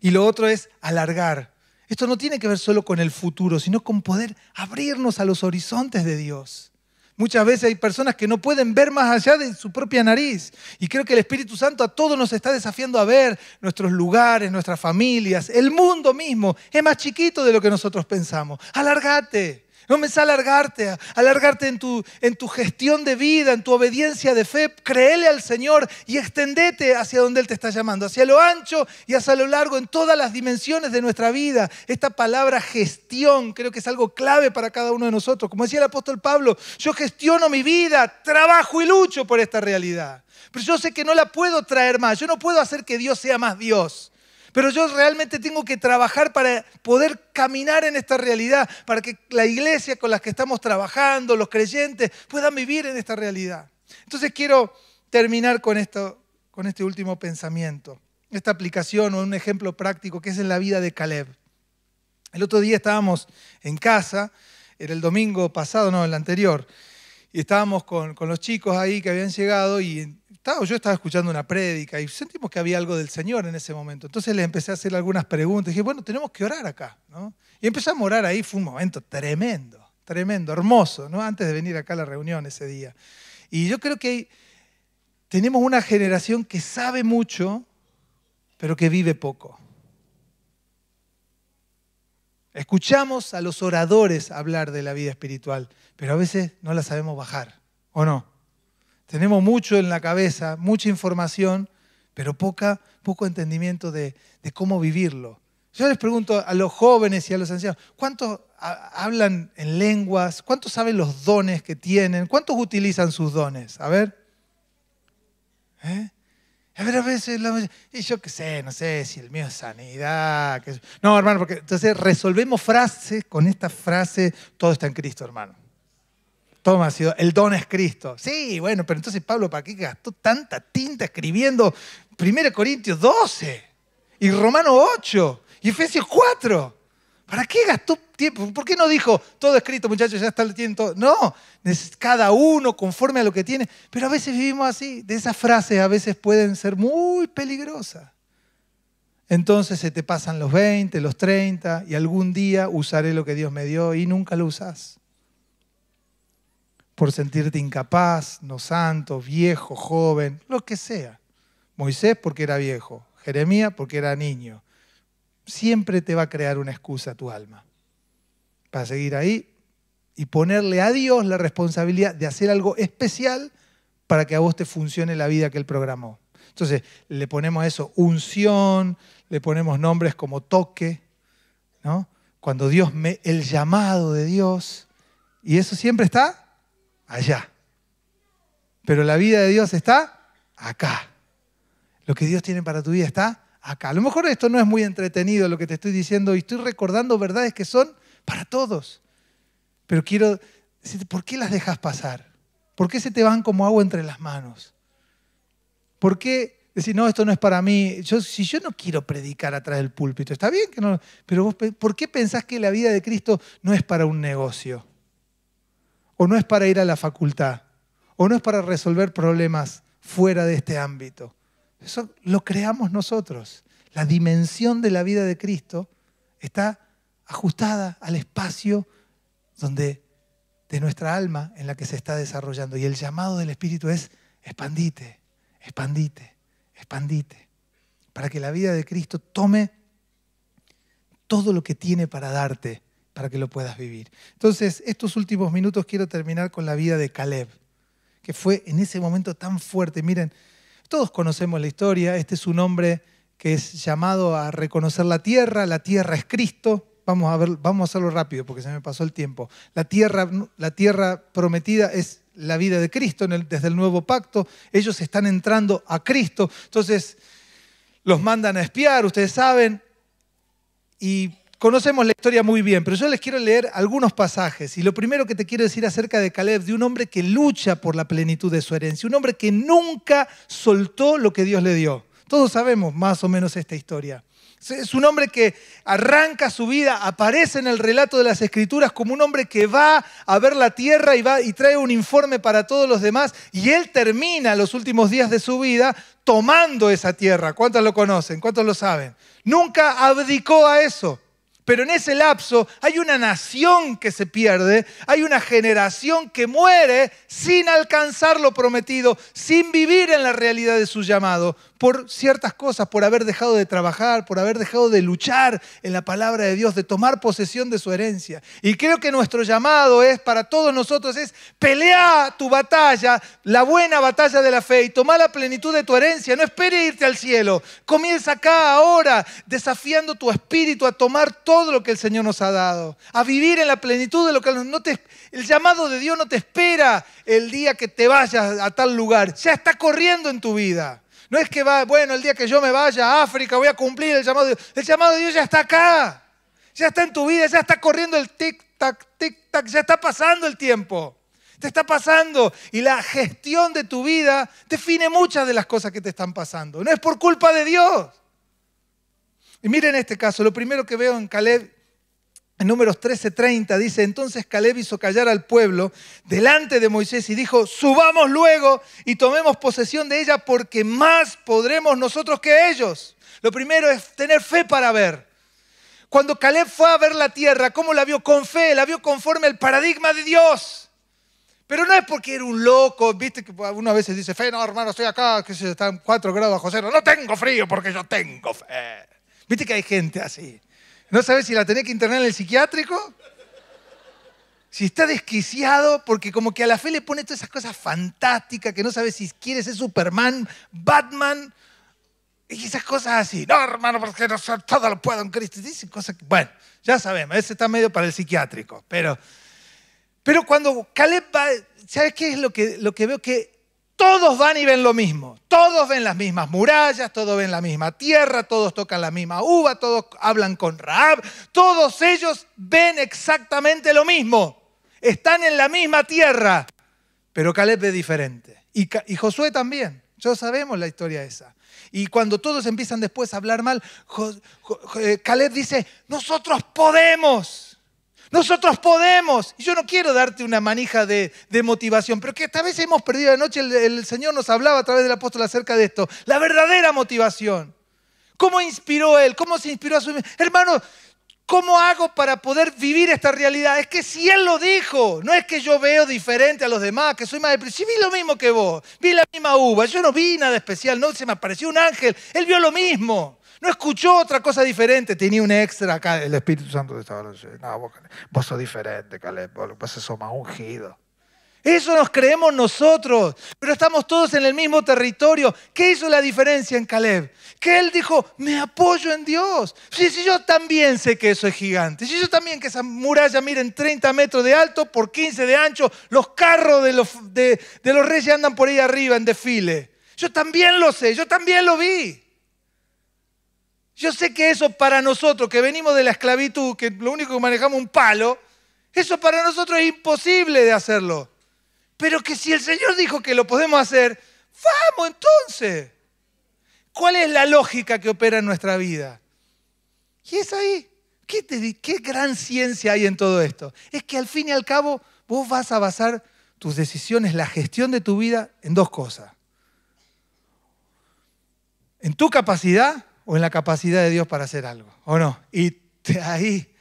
Y lo otro es alargar. Esto no tiene que ver solo con el futuro, sino con poder abrirnos a los horizontes de Dios. Muchas veces hay personas que no pueden ver más allá de su propia nariz. Y creo que el Espíritu Santo a todos nos está desafiando a ver nuestros lugares, nuestras familias, el mundo mismo. Es más chiquito de lo que nosotros pensamos. Alárgate, no me alargarte, alargarte en tu, en tu gestión de vida, en tu obediencia de fe. Créele al Señor y extendete hacia donde Él te está llamando, hacia lo ancho y hacia lo largo, en todas las dimensiones de nuestra vida. Esta palabra gestión creo que es algo clave para cada uno de nosotros. Como decía el apóstol Pablo, yo gestiono mi vida, trabajo y lucho por esta realidad. Pero yo sé que no la puedo traer más, yo no puedo hacer que Dios sea más Dios. Pero yo realmente tengo que trabajar para poder caminar en esta realidad, para que la iglesia con la que estamos trabajando, los creyentes, puedan vivir en esta realidad. Entonces quiero terminar con, esto, con este último pensamiento, esta aplicación o un ejemplo práctico que es en la vida de Caleb. El otro día estábamos en casa, era el domingo pasado, no, el anterior, y estábamos con, con los chicos ahí que habían llegado y yo estaba escuchando una prédica y sentimos que había algo del Señor en ese momento. Entonces le empecé a hacer algunas preguntas. Y dije, bueno, tenemos que orar acá. ¿no? Y empezamos a orar ahí. Fue un momento tremendo, tremendo, hermoso, ¿no? antes de venir acá a la reunión ese día. Y yo creo que tenemos una generación que sabe mucho, pero que vive poco. Escuchamos a los oradores hablar de la vida espiritual, pero a veces no la sabemos bajar, ¿o no? Tenemos mucho en la cabeza, mucha información, pero poca, poco entendimiento de, cómo vivirlo. Yo les pregunto a los jóvenes y a los ancianos, ¿cuántos hablan en lenguas? ¿Cuántos saben los dones que tienen? ¿Cuántos utilizan sus dones? A ver. ¿Eh? A ver, a veces, la... y yo qué sé, no sé si el mío es sanidad. No, hermano, porque entonces resolvemos frases con esta frase, todo está en Cristo, hermano. Toma, el don es Cristo. Sí, bueno, pero entonces Pablo, ¿para qué gastó tanta tinta escribiendo 1 Corintios 12 y Romano 8 y Efesios 4? ¿Para qué gastó tiempo? ¿Por qué no dijo todo escrito, muchachos, ya está el tiempo? No, cada uno conforme a lo que tiene. Pero a veces vivimos así, de esas frases a veces pueden ser muy peligrosas. Entonces se te pasan los 20, los 30 y algún día usaré lo que Dios me dio y nunca lo usás por sentirte incapaz, no santo, viejo, joven, lo que sea. Moisés porque era viejo, Jeremías porque era niño. Siempre te va a crear una excusa a tu alma para seguir ahí y ponerle a Dios la responsabilidad de hacer algo especial para que a vos te funcione la vida que Él programó. Entonces, le ponemos a eso unción, le ponemos nombres como toque, ¿no? Cuando Dios me, el llamado de Dios, y eso siempre está allá. Pero la vida de Dios está acá. Lo que Dios tiene para tu vida está acá. A lo mejor esto no es muy entretenido lo que te estoy diciendo y estoy recordando verdades que son para todos. Pero quiero decirte, ¿por qué las dejas pasar? ¿Por qué se te van como agua entre las manos? ¿Por qué decir, no, esto no es para mí? Yo, si yo no quiero predicar atrás del púlpito, está bien que no, pero ¿por qué pensás que la vida de Cristo no es para un negocio? o no es para ir a la facultad, o no es para resolver problemas fuera de este ámbito. Eso lo creamos nosotros. La dimensión de la vida de Cristo está ajustada al espacio donde de nuestra alma en la que se está desarrollando. Y el llamado del Espíritu es expandite, expandite, expandite, para que la vida de Cristo tome todo lo que tiene para darte para que lo puedas vivir. Entonces, estos últimos minutos quiero terminar con la vida de Caleb, que fue en ese momento tan fuerte. Miren, todos conocemos la historia, este es un hombre que es llamado a reconocer la tierra, la tierra es Cristo. Vamos a, ver, vamos a hacerlo rápido porque se me pasó el tiempo. La tierra, la tierra prometida es la vida de Cristo desde el nuevo pacto. Ellos están entrando a Cristo. Entonces los mandan a espiar, ustedes saben. Y conocemos la historia muy bien, pero yo les quiero leer algunos pasajes. Y lo primero que te quiero decir acerca de Caleb, de un hombre que lucha por la plenitud de su herencia, un hombre que nunca soltó lo que Dios le dio. Todos sabemos más o menos esta historia. Es un hombre que arranca su vida, aparece en el relato de las escrituras como un hombre que va a ver la tierra y, va, y trae un informe para todos los demás y él termina los últimos días de su vida tomando esa tierra. ¿Cuántos lo conocen? ¿Cuántos lo saben? Nunca abdicó a eso. Pero en ese lapso hay una nación que se pierde, hay una generación que muere sin alcanzar lo prometido, sin vivir en la realidad de su llamado por ciertas cosas, por haber dejado de trabajar, por haber dejado de luchar en la palabra de Dios, de tomar posesión de su herencia. Y creo que nuestro llamado es para todos nosotros es pelea tu batalla, la buena batalla de la fe y toma la plenitud de tu herencia. No espere irte al cielo. Comienza acá ahora desafiando tu espíritu a tomar todo lo que el Señor nos ha dado, a vivir en la plenitud de lo que no el llamado de Dios no te espera el día que te vayas a tal lugar. Ya está corriendo en tu vida. No es que va, bueno, el día que yo me vaya a África voy a cumplir el llamado de Dios. El llamado de Dios ya está acá. Ya está en tu vida, ya está corriendo el tic-tac, tic-tac, ya está pasando el tiempo. Te está pasando y la gestión de tu vida define muchas de las cosas que te están pasando. No es por culpa de Dios. Y miren este caso, lo primero que veo en Caleb en números 13:30 dice, entonces Caleb hizo callar al pueblo delante de Moisés y dijo, subamos luego y tomemos posesión de ella porque más podremos nosotros que ellos. Lo primero es tener fe para ver. Cuando Caleb fue a ver la tierra, ¿cómo la vio? Con fe, la vio conforme al paradigma de Dios. Pero no es porque era un loco, viste que uno a veces dice, fe, no, hermano, estoy acá, que se están 4 grados bajo cero, no tengo frío porque yo tengo fe. Viste que hay gente así. No sabes si la tenía que internar en el psiquiátrico. Si está desquiciado porque como que a la fe le pone todas esas cosas fantásticas que no sabes si quiere ser Superman, Batman y esas cosas así. No, hermano, porque no, todo lo puedo en Cristo. Dicen cosas que, bueno, ya sabemos, ese está medio para el psiquiátrico. Pero, pero cuando Caleb va, ¿sabes qué es lo que, lo que veo? Que todos van y ven lo mismo, todos ven las mismas murallas, todos ven la misma tierra, todos tocan la misma uva, todos hablan con Raab, todos ellos ven exactamente lo mismo, están en la misma tierra, pero Caleb ve diferente y, Josué también, ya sabemos la historia esa. Y cuando todos empiezan después a hablar mal, eh, Caleb dice, nosotros podemos. Nosotros podemos. Y yo no quiero darte una manija de, motivación, pero que esta vez hemos perdido la noche. El, Señor nos hablaba a través del apóstol acerca de esto. La verdadera motivación. ¿Cómo inspiró Él? ¿Cómo se inspiró a su... Hermano, ¿cómo hago para poder vivir esta realidad? Es que si Él lo dijo, no es que yo veo diferente a los demás, que soy más... deprisa. Si vi lo mismo que vos, vi la misma uva, yo no vi nada especial, no se me apareció un ángel, Él vio lo mismo. No escuchó otra cosa diferente. Tenía un extra acá. El Espíritu Santo estaba no, vos, sos diferente, Caleb. Vos sos más ungido. Eso nos creemos nosotros, pero estamos todos en el mismo territorio. ¿Qué hizo la diferencia en Caleb? Que él dijo, me apoyo en Dios. Si, sí, yo también sé que eso es gigante, si yo también que esa muralla, miren, 30 metros de alto por 15 de ancho, los carros de los, de los reyes andan por ahí arriba en desfile. Yo también lo sé, yo también lo vi. Yo sé que eso para nosotros, que venimos de la esclavitud, que lo único que manejamos un palo, eso para nosotros es imposible de hacerlo. Pero que si el Señor dijo que lo podemos hacer, vamos entonces. ¿Cuál es la lógica que opera en nuestra vida? Y es ahí. ¿Qué, ¿Qué, gran ciencia hay en todo esto? Es que al fin y al cabo vos vas a basar tus decisiones, la gestión de tu vida en dos cosas. En tu capacidad o en la capacidad de Dios para hacer algo, ¿o no? Y ahí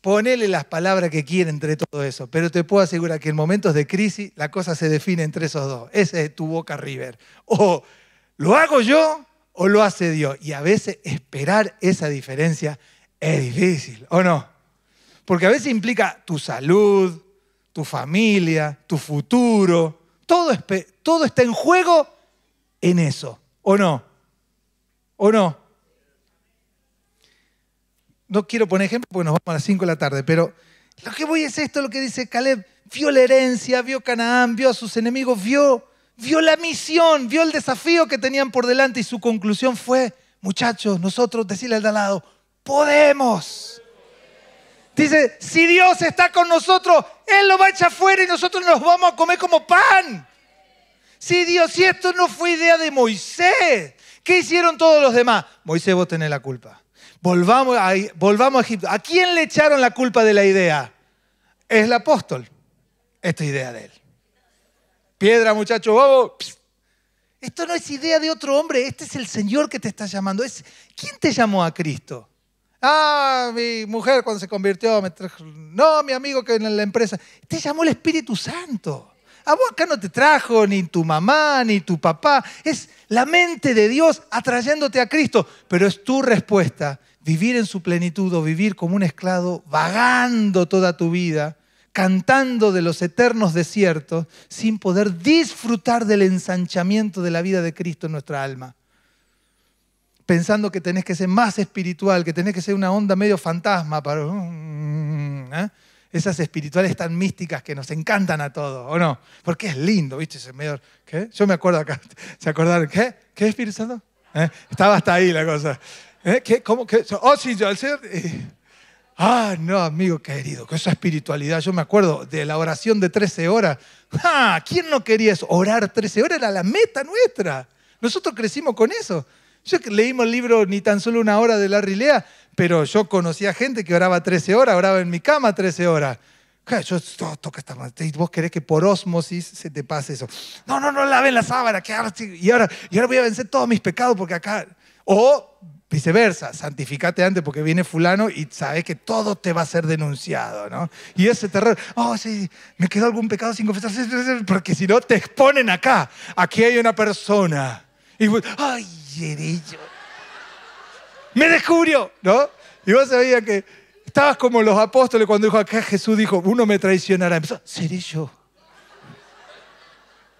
ponele las palabras que quiere entre todo eso, pero te puedo asegurar que en momentos de crisis la cosa se define entre esos dos. Ese es tu boca River. O lo hago yo o lo hace Dios. Y a veces esperar esa diferencia es difícil, ¿o no? Porque a veces implica tu salud, tu familia, tu futuro. Todo, todo está en juego en eso, ¿o no? ¿O no? No quiero poner ejemplo porque nos vamos a las 5 de la tarde, pero lo que voy es esto, lo que dice Caleb. Vio la herencia, vio Canaán, vio a sus enemigos, vio, vio la misión, vio el desafío que tenían por delante y su conclusión fue, muchachos, nosotros, decirle al de al lado, podemos. Dice, si Dios está con nosotros, Él lo va a echar fuera y nosotros nos vamos a comer como pan. Si Dios, si esto no fue idea de Moisés, ¿Qué hicieron todos los demás? Moisés, vos tenés la culpa. Volvamos a, Egipto. ¿A quién le echaron la culpa de la idea? Es el apóstol. Esta idea de él. Piedra, muchacho, bobo. Esto no es idea de otro hombre, este es el Señor que te está llamando. ¿Quién te llamó a Cristo? Ah, mi mujer cuando se convirtió, no, mi amigo que en la empresa. Te llamó el Espíritu Santo. A vos acá no te trajo ni tu mamá, ni tu papá. Es la mente de Dios atrayéndote a Cristo. Pero es tu respuesta. Vivir en su plenitud o vivir como un esclavo, vagando toda tu vida, cantando de los eternos desiertos, sin poder disfrutar del ensanchamiento de la vida de Cristo en nuestra alma. Pensando que tenés que ser más espiritual, que tenés que ser una onda medio fantasma para... Uh, ¿eh? esas espirituales tan místicas que nos encantan a todos, ¿o no? Porque es lindo, ¿viste? Es ¿qué? Yo me acuerdo acá, ¿se acordaron? ¿Qué? ¿Qué Espíritu Santo? ¿Eh? Estaba hasta ahí la cosa. ¿Eh? ¿Qué? ¿Cómo? Qué? Oh, sí, yo, al ser. Eh. Ah, no, amigo querido, que esa espiritualidad, yo me acuerdo de la oración de 13 horas. ¡Ah! ¿Quién no quería eso? Orar 13 horas era la meta nuestra. Nosotros crecimos con eso. Yo leímos el libro Ni tan solo una hora de la Rilea pero yo conocía gente que oraba 13 horas, oraba en mi cama 13 horas. Yo toca esta Vos querés que por osmosis se te pase eso. No, no, no laven la sábana. Que y, ahora, ahora voy a vencer todos mis pecados porque acá. O viceversa, santificate antes porque viene fulano y sabes que todo te va a ser denunciado, ¿no? Y ese terror, oh, sí, me quedó algún pecado sin confesar, porque si no te exponen acá. Aquí hay una persona. Y ay, herillo me descubrió, ¿no? Y vos sabías que estabas como los apóstoles cuando dijo acá Jesús dijo, uno me traicionará. Empezó, seré yo.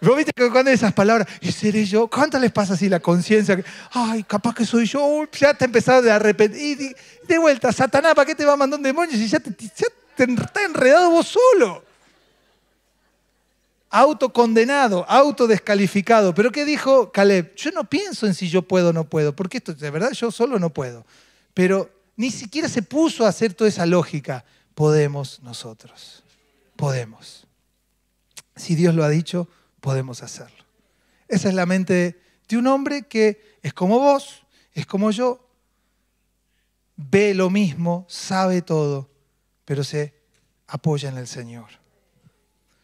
¿Vos viste que cuando esas palabras, y seré yo? ¿Cuánto les pasa así la conciencia? Ay, capaz que soy yo. ya te empezado a arrepentir. de vuelta, Satanás, ¿para qué te va a mandar un demonio si ya te, ya te, enredado vos solo? autocondenado, autodescalificado. Pero ¿qué dijo Caleb? Yo no pienso en si yo puedo o no puedo, porque esto de verdad yo solo no puedo. Pero ni siquiera se puso a hacer toda esa lógica. Podemos nosotros, podemos. Si Dios lo ha dicho, podemos hacerlo. Esa es la mente de un hombre que es como vos, es como yo, ve lo mismo, sabe todo, pero se apoya en el Señor.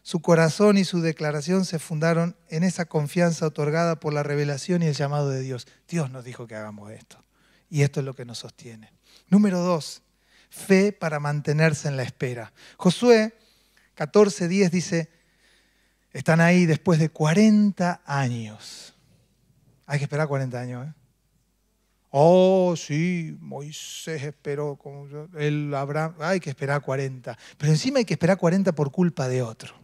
Su corazón y su declaración se fundaron en esa confianza otorgada por la revelación y el llamado de Dios. Dios nos dijo que hagamos esto. Y esto es lo que nos sostiene. Número dos, fe para mantenerse en la espera. Josué 14:10 dice, están ahí después de 40 años. Hay que esperar 40 años. ¿eh? Oh, sí, Moisés esperó, como yo, él Abraham, hay que esperar 40. Pero encima hay que esperar 40 por culpa de otro.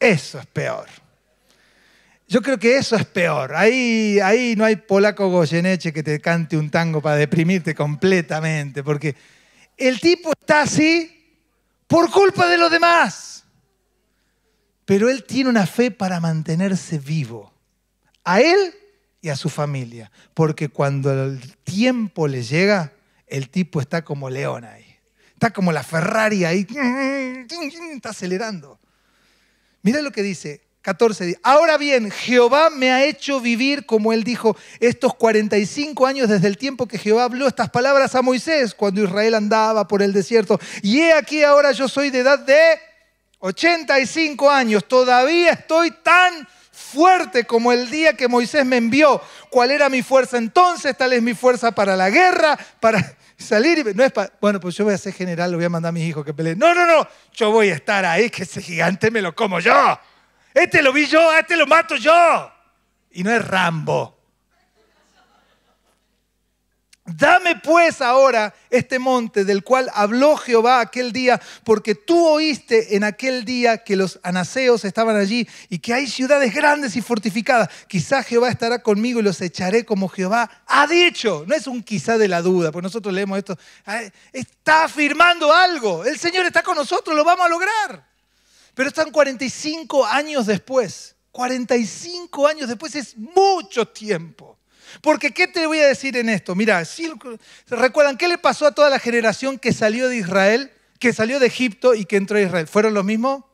Eso es peor. Yo creo que eso es peor. Ahí, ahí no hay polaco goyeneche que te cante un tango para deprimirte completamente, porque el tipo está así por culpa de los demás. Pero él tiene una fe para mantenerse vivo. A él y a su familia. Porque cuando el tiempo le llega, el tipo está como león ahí. Está como la Ferrari ahí. Está acelerando. Mira lo que dice, 14. Ahora bien, Jehová me ha hecho vivir, como él dijo, estos 45 años desde el tiempo que Jehová habló estas palabras a Moisés cuando Israel andaba por el desierto. Y he aquí ahora yo soy de edad de 85 años. Todavía estoy tan fuerte como el día que Moisés me envió. ¿Cuál era mi fuerza entonces? Tal es mi fuerza para la guerra, para salir No es para... Bueno, pues yo voy a ser general, lo voy a mandar a mis hijos que peleen. No, no, no, yo voy a estar ahí, que ese gigante me lo como yo. Este lo vi yo, este lo mato yo. Y no es Rambo. Dame pues ahora este monte del cual habló Jehová aquel día, porque tú oíste en aquel día que los anaseos estaban allí y que hay ciudades grandes y fortificadas. Quizá Jehová estará conmigo y los echaré como Jehová ha dicho. No es un quizá de la duda, porque nosotros leemos esto. Ah, está afirmando algo. El Señor está con nosotros, lo vamos a lograr. Pero están 45 años después. 45 años después es mucho tiempo. Porque ¿qué te voy a decir en esto? Mira, recuerdan, ¿qué le pasó a toda la generación que salió de Israel, que salió de Egipto y que entró a Israel? ¿Fueron los mismos?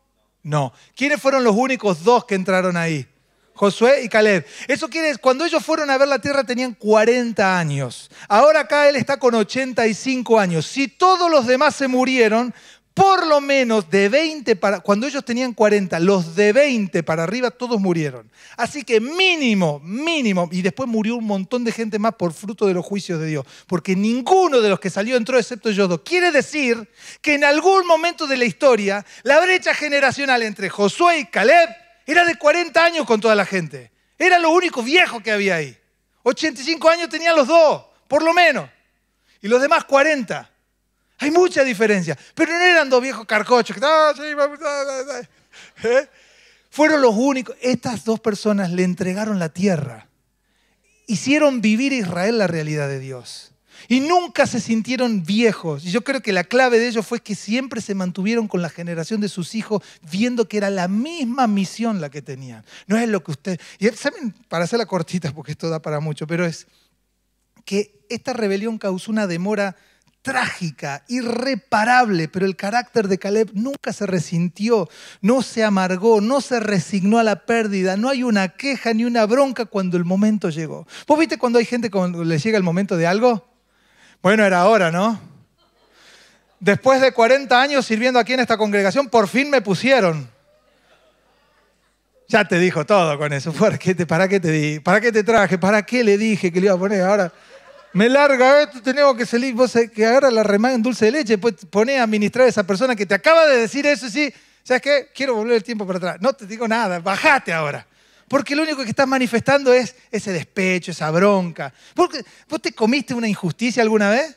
No. ¿Quiénes fueron los únicos dos que entraron ahí? Josué y Caleb. Eso quiere decir, cuando ellos fueron a ver la tierra tenían 40 años. Ahora acá él está con 85 años. Si todos los demás se murieron, por lo menos de 20 para, cuando ellos tenían 40, los de 20 para arriba todos murieron. Así que mínimo, mínimo, y después murió un montón de gente más por fruto de los juicios de Dios, porque ninguno de los que salió entró excepto ellos dos. Quiere decir que en algún momento de la historia, la brecha generacional entre Josué y Caleb era de 40 años con toda la gente. Era lo único viejo que había ahí. 85 años tenían los dos, por lo menos. Y los demás 40. Hay mucha diferencia. Pero no eran dos viejos carcochos. Ah, ah, ah, ¿eh? Fueron los únicos. Estas dos personas le entregaron la tierra. Hicieron vivir a Israel la realidad de Dios. Y nunca se sintieron viejos. Y yo creo que la clave de ellos fue que siempre se mantuvieron con la generación de sus hijos, viendo que era la misma misión la que tenían. No es lo que usted. Y eh, saben, para hacerla cortita, porque esto da para mucho, pero es que esta rebelión causó una demora trágica, irreparable, pero el carácter de Caleb nunca se resintió, no se amargó, no se resignó a la pérdida, no hay una queja ni una bronca cuando el momento llegó. ¿Vos viste cuando hay gente cuando le llega el momento de algo? Bueno, era ahora, ¿no? Después de 40 años sirviendo aquí en esta congregación, por fin me pusieron. Ya te dijo todo con eso. ¿Para te, para qué te, di? ¿Para qué te traje? ¿Para qué le dije que le iba a poner ahora? Me larga esto, eh, tenemos que salir. Vos que agarra la remanga en dulce de leche, pues pone a administrar a esa persona que te acaba de decir eso sí, ¿sabes qué? Quiero volver el tiempo para atrás. No te digo nada, bajate ahora. Porque lo único que estás manifestando es ese despecho, esa bronca. Porque, ¿Vos te comiste una injusticia alguna vez?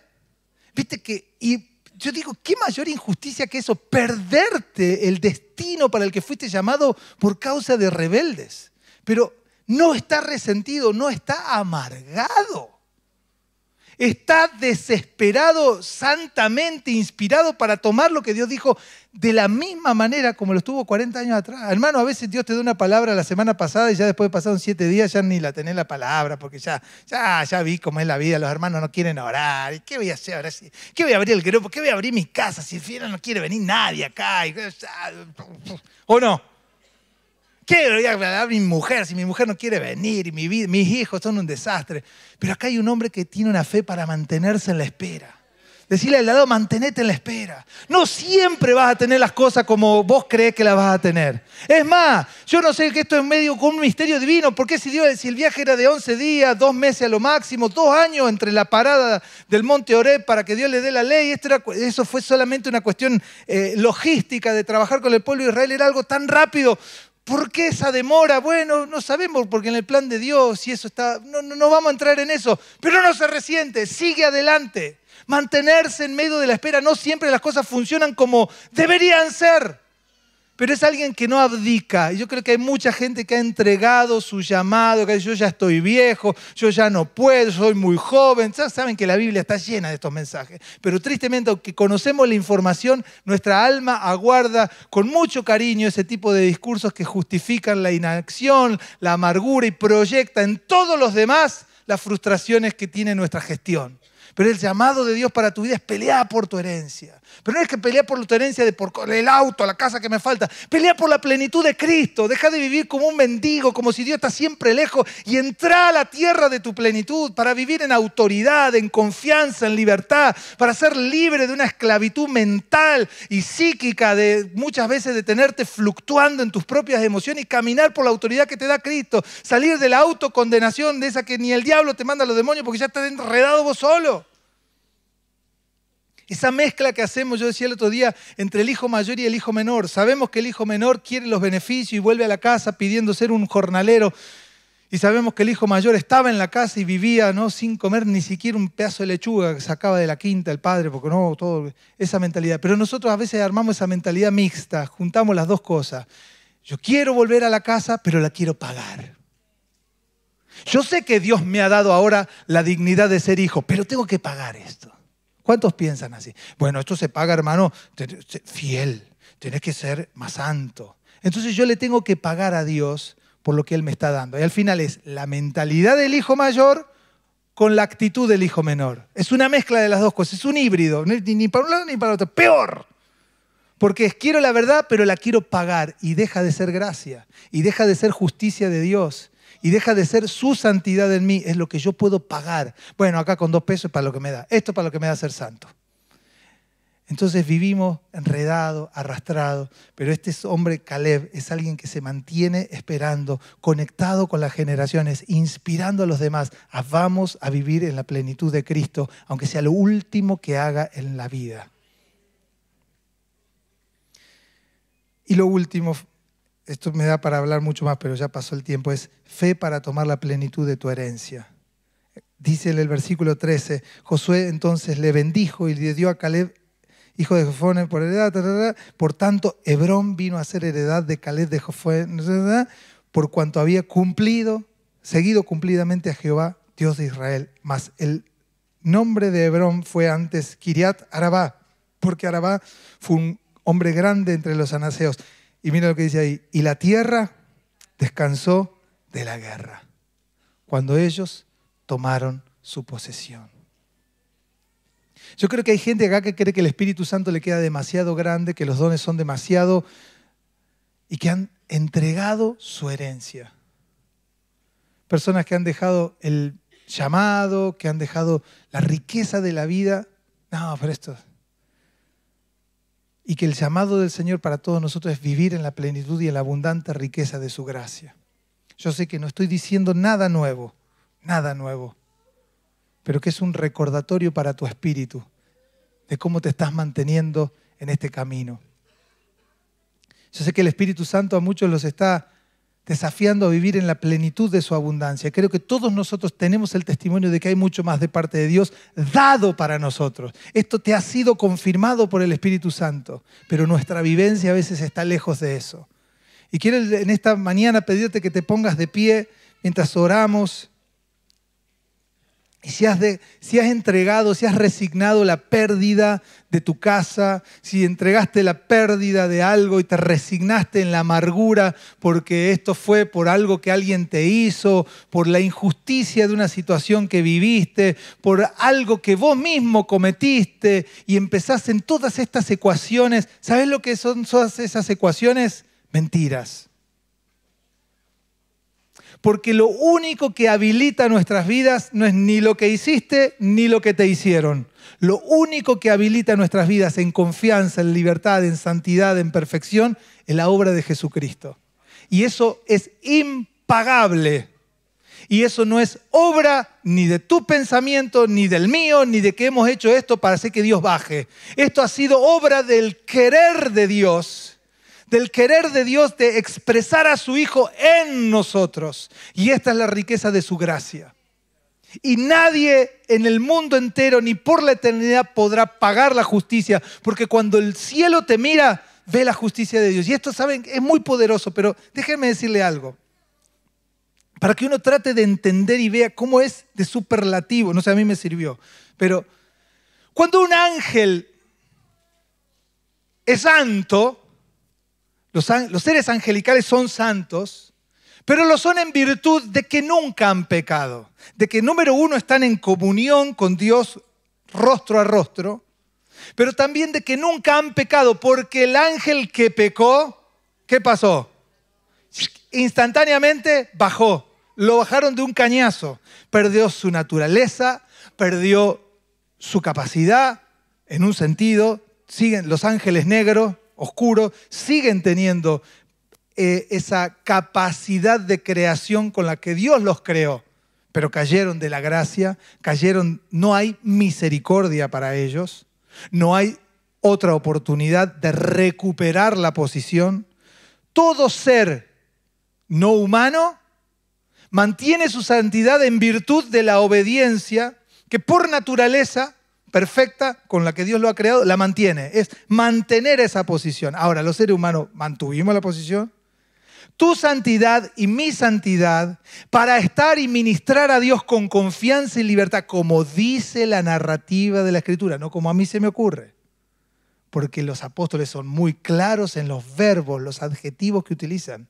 Viste que, y yo digo, ¿qué mayor injusticia que eso? Perderte el destino para el que fuiste llamado por causa de rebeldes. Pero no está resentido, no está amargado está desesperado, santamente inspirado para tomar lo que Dios dijo de la misma manera como lo estuvo 40 años atrás. Hermano, a veces Dios te da una palabra la semana pasada y ya después de pasar siete días ya ni la tenés la palabra, porque ya, ya, ya vi cómo es la vida, los hermanos no quieren orar, qué voy a hacer ahora? ¿Qué voy a abrir el grupo? ¿Qué voy a abrir mi casa si el fiel no quiere venir nadie acá? ¿O no? Quiero voy a mi mujer si mi mujer no quiere venir y mi mis hijos son un desastre? Pero acá hay un hombre que tiene una fe para mantenerse en la espera. Decirle al lado, mantenete en la espera. No siempre vas a tener las cosas como vos crees que las vas a tener. Es más, yo no sé que esto es medio con un misterio divino. porque si, Dios, si el viaje era de 11 días, dos meses a lo máximo, dos años entre la parada del monte Oreb para que Dios le dé la ley? eso fue solamente una cuestión eh, logística de trabajar con el pueblo de Israel. Era algo tan rápido. ¿Por qué esa demora? Bueno, no sabemos, porque en el plan de Dios y eso está, no, vamos a entrar en eso, pero no se resiente, sigue adelante. Mantenerse en medio de la espera, no siempre las cosas funcionan como deberían ser pero es alguien que no abdica. Y yo creo que hay mucha gente que ha entregado su llamado, que dice, yo ya estoy viejo, yo ya no puedo, soy muy joven. Ya saben que la Biblia está llena de estos mensajes. Pero tristemente, aunque conocemos la información, nuestra alma aguarda con mucho cariño ese tipo de discursos que justifican la inacción, la amargura y proyecta en todos los demás las frustraciones que tiene nuestra gestión. Pero el llamado de Dios para tu vida es pelear por tu herencia. Pero no es que pelea por tu herencia de por el auto, la casa que me falta. Pelea por la plenitud de Cristo. Deja de vivir como un mendigo, como si Dios está siempre lejos y entra a la tierra de tu plenitud para vivir en autoridad, en confianza, en libertad, para ser libre de una esclavitud mental y psíquica de muchas veces de tenerte fluctuando en tus propias emociones y caminar por la autoridad que te da Cristo. Salir de la autocondenación de esa que ni el diablo te manda a los demonios porque ya estás enredado vos solo. Esa mezcla que hacemos, yo decía el otro día, entre el hijo mayor y el hijo menor. Sabemos que el hijo menor quiere los beneficios y vuelve a la casa pidiendo ser un jornalero. Y sabemos que el hijo mayor estaba en la casa y vivía ¿no? sin comer ni siquiera un pedazo de lechuga que sacaba de la quinta el padre, porque no, todo, esa mentalidad. Pero nosotros a veces armamos esa mentalidad mixta, juntamos las dos cosas. Yo quiero volver a la casa, pero la quiero pagar. Yo sé que Dios me ha dado ahora la dignidad de ser hijo, pero tengo que pagar esto. ¿Cuántos piensan así? Bueno, esto se paga, hermano, fiel. Tenés que ser más santo. Entonces yo le tengo que pagar a Dios por lo que Él me está dando. Y al final es la mentalidad del hijo mayor con la actitud del hijo menor. Es una mezcla de las dos cosas, es un híbrido, ni para un lado ni para el otro. Peor. Porque es, quiero la verdad, pero la quiero pagar y deja de ser gracia y deja de ser justicia de Dios y deja de ser su santidad en mí, es lo que yo puedo pagar. Bueno, acá con dos pesos para lo que me da, esto para lo que me da ser santo. Entonces vivimos enredados, arrastrados, pero este hombre Caleb es alguien que se mantiene esperando, conectado con las generaciones, inspirando a los demás ah, vamos a vivir en la plenitud de Cristo, aunque sea lo último que haga en la vida. Y lo último, esto me da para hablar mucho más, pero ya pasó el tiempo, es fe para tomar la plenitud de tu herencia. Dice en el versículo 13, Josué entonces le bendijo y le dio a Caleb, hijo de Jofón, por heredad, por tanto Hebrón vino a ser heredad de Caleb de Jofón, por cuanto había cumplido, seguido cumplidamente a Jehová, Dios de Israel. Mas el nombre de Hebrón fue antes Kiriat Arabá, porque Arabá fue un hombre grande entre los anaseos. Y mira lo que dice ahí, y la tierra descansó de la guerra, cuando ellos tomaron su posesión. Yo creo que hay gente acá que cree que el Espíritu Santo le queda demasiado grande, que los dones son demasiado y que han entregado su herencia. Personas que han dejado el llamado, que han dejado la riqueza de la vida. No, pero esto, y que el llamado del Señor para todos nosotros es vivir en la plenitud y en la abundante riqueza de su gracia. Yo sé que no estoy diciendo nada nuevo, nada nuevo, pero que es un recordatorio para tu espíritu de cómo te estás manteniendo en este camino. Yo sé que el Espíritu Santo a muchos los está desafiando a vivir en la plenitud de su abundancia. Creo que todos nosotros tenemos el testimonio de que hay mucho más de parte de Dios dado para nosotros. Esto te ha sido confirmado por el Espíritu Santo, pero nuestra vivencia a veces está lejos de eso. Y quiero en esta mañana pedirte que te pongas de pie mientras oramos si has, entregado, si has resignado la pérdida de tu casa, si entregaste la pérdida de algo y te resignaste en la amargura porque esto fue por algo que alguien te hizo, por la injusticia de una situación que viviste, por algo que vos mismo cometiste y empezaste en todas estas ecuaciones, ¿sabes lo que son todas esas ecuaciones? Mentiras. Porque lo único que habilita nuestras vidas no es ni lo que hiciste ni lo que te hicieron. Lo único que habilita nuestras vidas en confianza, en libertad, en santidad, en perfección, es la obra de Jesucristo. Y eso es impagable. Y eso no es obra ni de tu pensamiento, ni del mío, ni de que hemos hecho esto para hacer que Dios baje. Esto ha sido obra del querer de Dios del querer de Dios de expresar a su Hijo en nosotros. Y esta es la riqueza de su gracia. Y nadie en el mundo entero ni por la eternidad podrá pagar la justicia, porque cuando el cielo te mira, ve la justicia de Dios. Y esto, saben, es muy poderoso, pero déjenme decirle algo. Para que uno trate de entender y vea cómo es de superlativo, no sé, a mí me sirvió, pero cuando un ángel es santo, los, seres angelicales son santos, pero lo son en virtud de que nunca han pecado, de que número uno están en comunión con Dios rostro a rostro, pero también de que nunca han pecado, porque el ángel que pecó, ¿qué pasó? Instantáneamente bajó, lo bajaron de un cañazo, perdió su naturaleza, perdió su capacidad, en un sentido, siguen los ángeles negros, oscuro, siguen teniendo eh, esa capacidad de creación con la que Dios los creó, pero cayeron de la gracia, cayeron, no hay misericordia para ellos, no hay otra oportunidad de recuperar la posición. Todo ser no humano mantiene su santidad en virtud de la obediencia que por naturaleza perfecta con la que Dios lo ha creado, la mantiene. Es mantener esa posición. Ahora, los seres humanos mantuvimos la posición. Tu santidad y mi santidad para estar y ministrar a Dios con confianza y libertad, como dice la narrativa de la Escritura, no como a mí se me ocurre. Porque los apóstoles son muy claros en los verbos, los adjetivos que utilizan,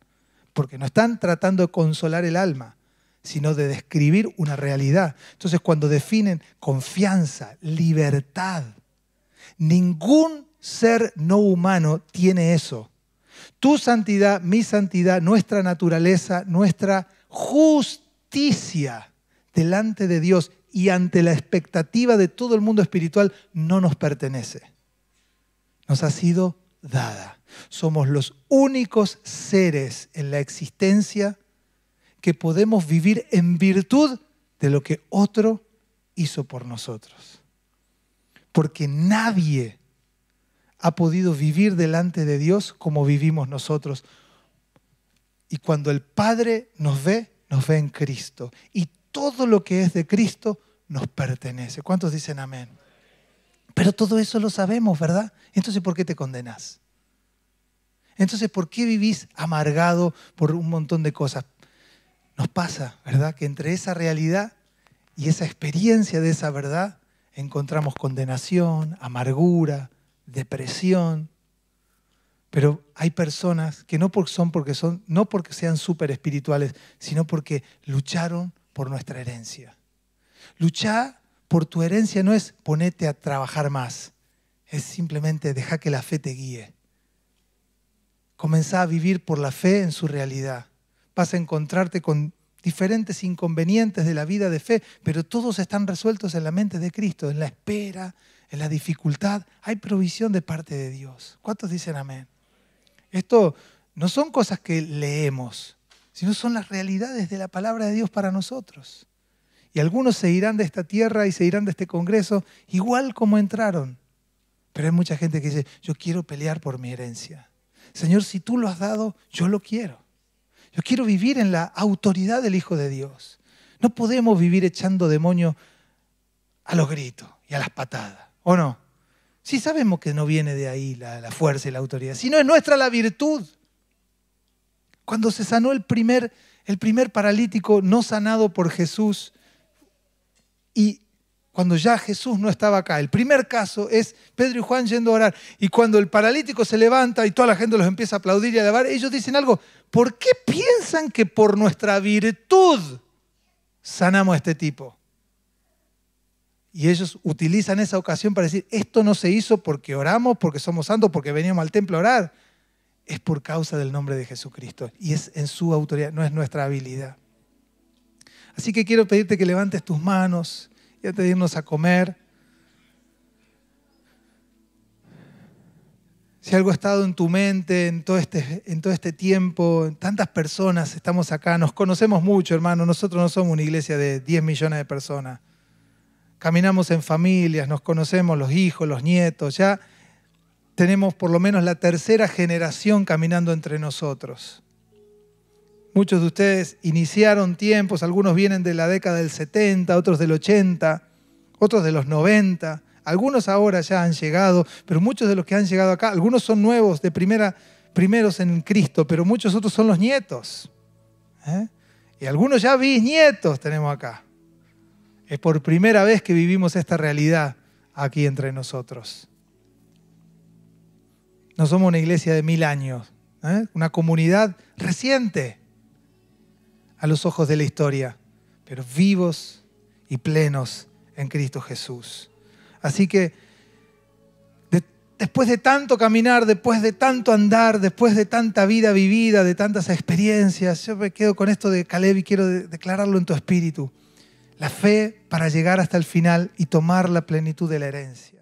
porque no están tratando de consolar el alma, sino de describir una realidad. Entonces cuando definen confianza, libertad, ningún ser no humano tiene eso. Tu santidad, mi santidad, nuestra naturaleza, nuestra justicia delante de Dios y ante la expectativa de todo el mundo espiritual no nos pertenece. Nos ha sido dada. Somos los únicos seres en la existencia que podemos vivir en virtud de lo que otro hizo por nosotros. Porque nadie ha podido vivir delante de Dios como vivimos nosotros. Y cuando el Padre nos ve, nos ve en Cristo. Y todo lo que es de Cristo nos pertenece. ¿Cuántos dicen amén? Pero todo eso lo sabemos, ¿verdad? Entonces, ¿por qué te condenas? Entonces, ¿por qué vivís amargado por un montón de cosas? nos pasa, ¿verdad? Que entre esa realidad y esa experiencia de esa verdad encontramos condenación, amargura, depresión. Pero hay personas que no son porque son, no porque sean súper espirituales, sino porque lucharon por nuestra herencia. Luchar por tu herencia no es ponerte a trabajar más, es simplemente dejar que la fe te guíe. Comenzá a vivir por la fe en su realidad vas a encontrarte con diferentes inconvenientes de la vida de fe, pero todos están resueltos en la mente de Cristo, en la espera, en la dificultad. Hay provisión de parte de Dios. ¿Cuántos dicen amén? Esto no son cosas que leemos, sino son las realidades de la palabra de Dios para nosotros. Y algunos se irán de esta tierra y se irán de este Congreso igual como entraron. Pero hay mucha gente que dice, yo quiero pelear por mi herencia. Señor, si tú lo has dado, yo lo quiero. Yo quiero vivir en la autoridad del Hijo de Dios. No podemos vivir echando demonios a los gritos y a las patadas, ¿o no? Sí sabemos que no viene de ahí la, la fuerza y la autoridad, sino es nuestra la virtud. Cuando se sanó el primer, el primer paralítico no sanado por Jesús y cuando ya Jesús no estaba acá. El primer caso es Pedro y Juan yendo a orar. Y cuando el paralítico se levanta y toda la gente los empieza a aplaudir y a alabar, ellos dicen algo. ¿Por qué piensan que por nuestra virtud sanamos a este tipo? Y ellos utilizan esa ocasión para decir, esto no se hizo porque oramos, porque somos santos, porque veníamos al templo a orar. Es por causa del nombre de Jesucristo. Y es en su autoridad, no es nuestra habilidad. Así que quiero pedirte que levantes tus manos ya te a comer. Si algo ha estado en tu mente en todo, este, en todo este tiempo, tantas personas estamos acá, nos conocemos mucho, hermano, nosotros no somos una iglesia de 10 millones de personas. Caminamos en familias, nos conocemos los hijos, los nietos, ya tenemos por lo menos la tercera generación caminando entre nosotros. Muchos de ustedes iniciaron tiempos, algunos vienen de la década del 70, otros del 80, otros de los 90, algunos ahora ya han llegado, pero muchos de los que han llegado acá, algunos son nuevos, de primera, primeros en Cristo, pero muchos otros son los nietos. ¿eh? Y algunos ya bisnietos tenemos acá. Es por primera vez que vivimos esta realidad aquí entre nosotros. No somos una iglesia de mil años, ¿eh? una comunidad reciente a los ojos de la historia, pero vivos y plenos en Cristo Jesús. Así que después de tanto caminar, después de tanto andar, después de tanta vida vivida, de tantas experiencias, yo me quedo con esto de Caleb y quiero declararlo en tu espíritu. La fe para llegar hasta el final y tomar la plenitud de la herencia.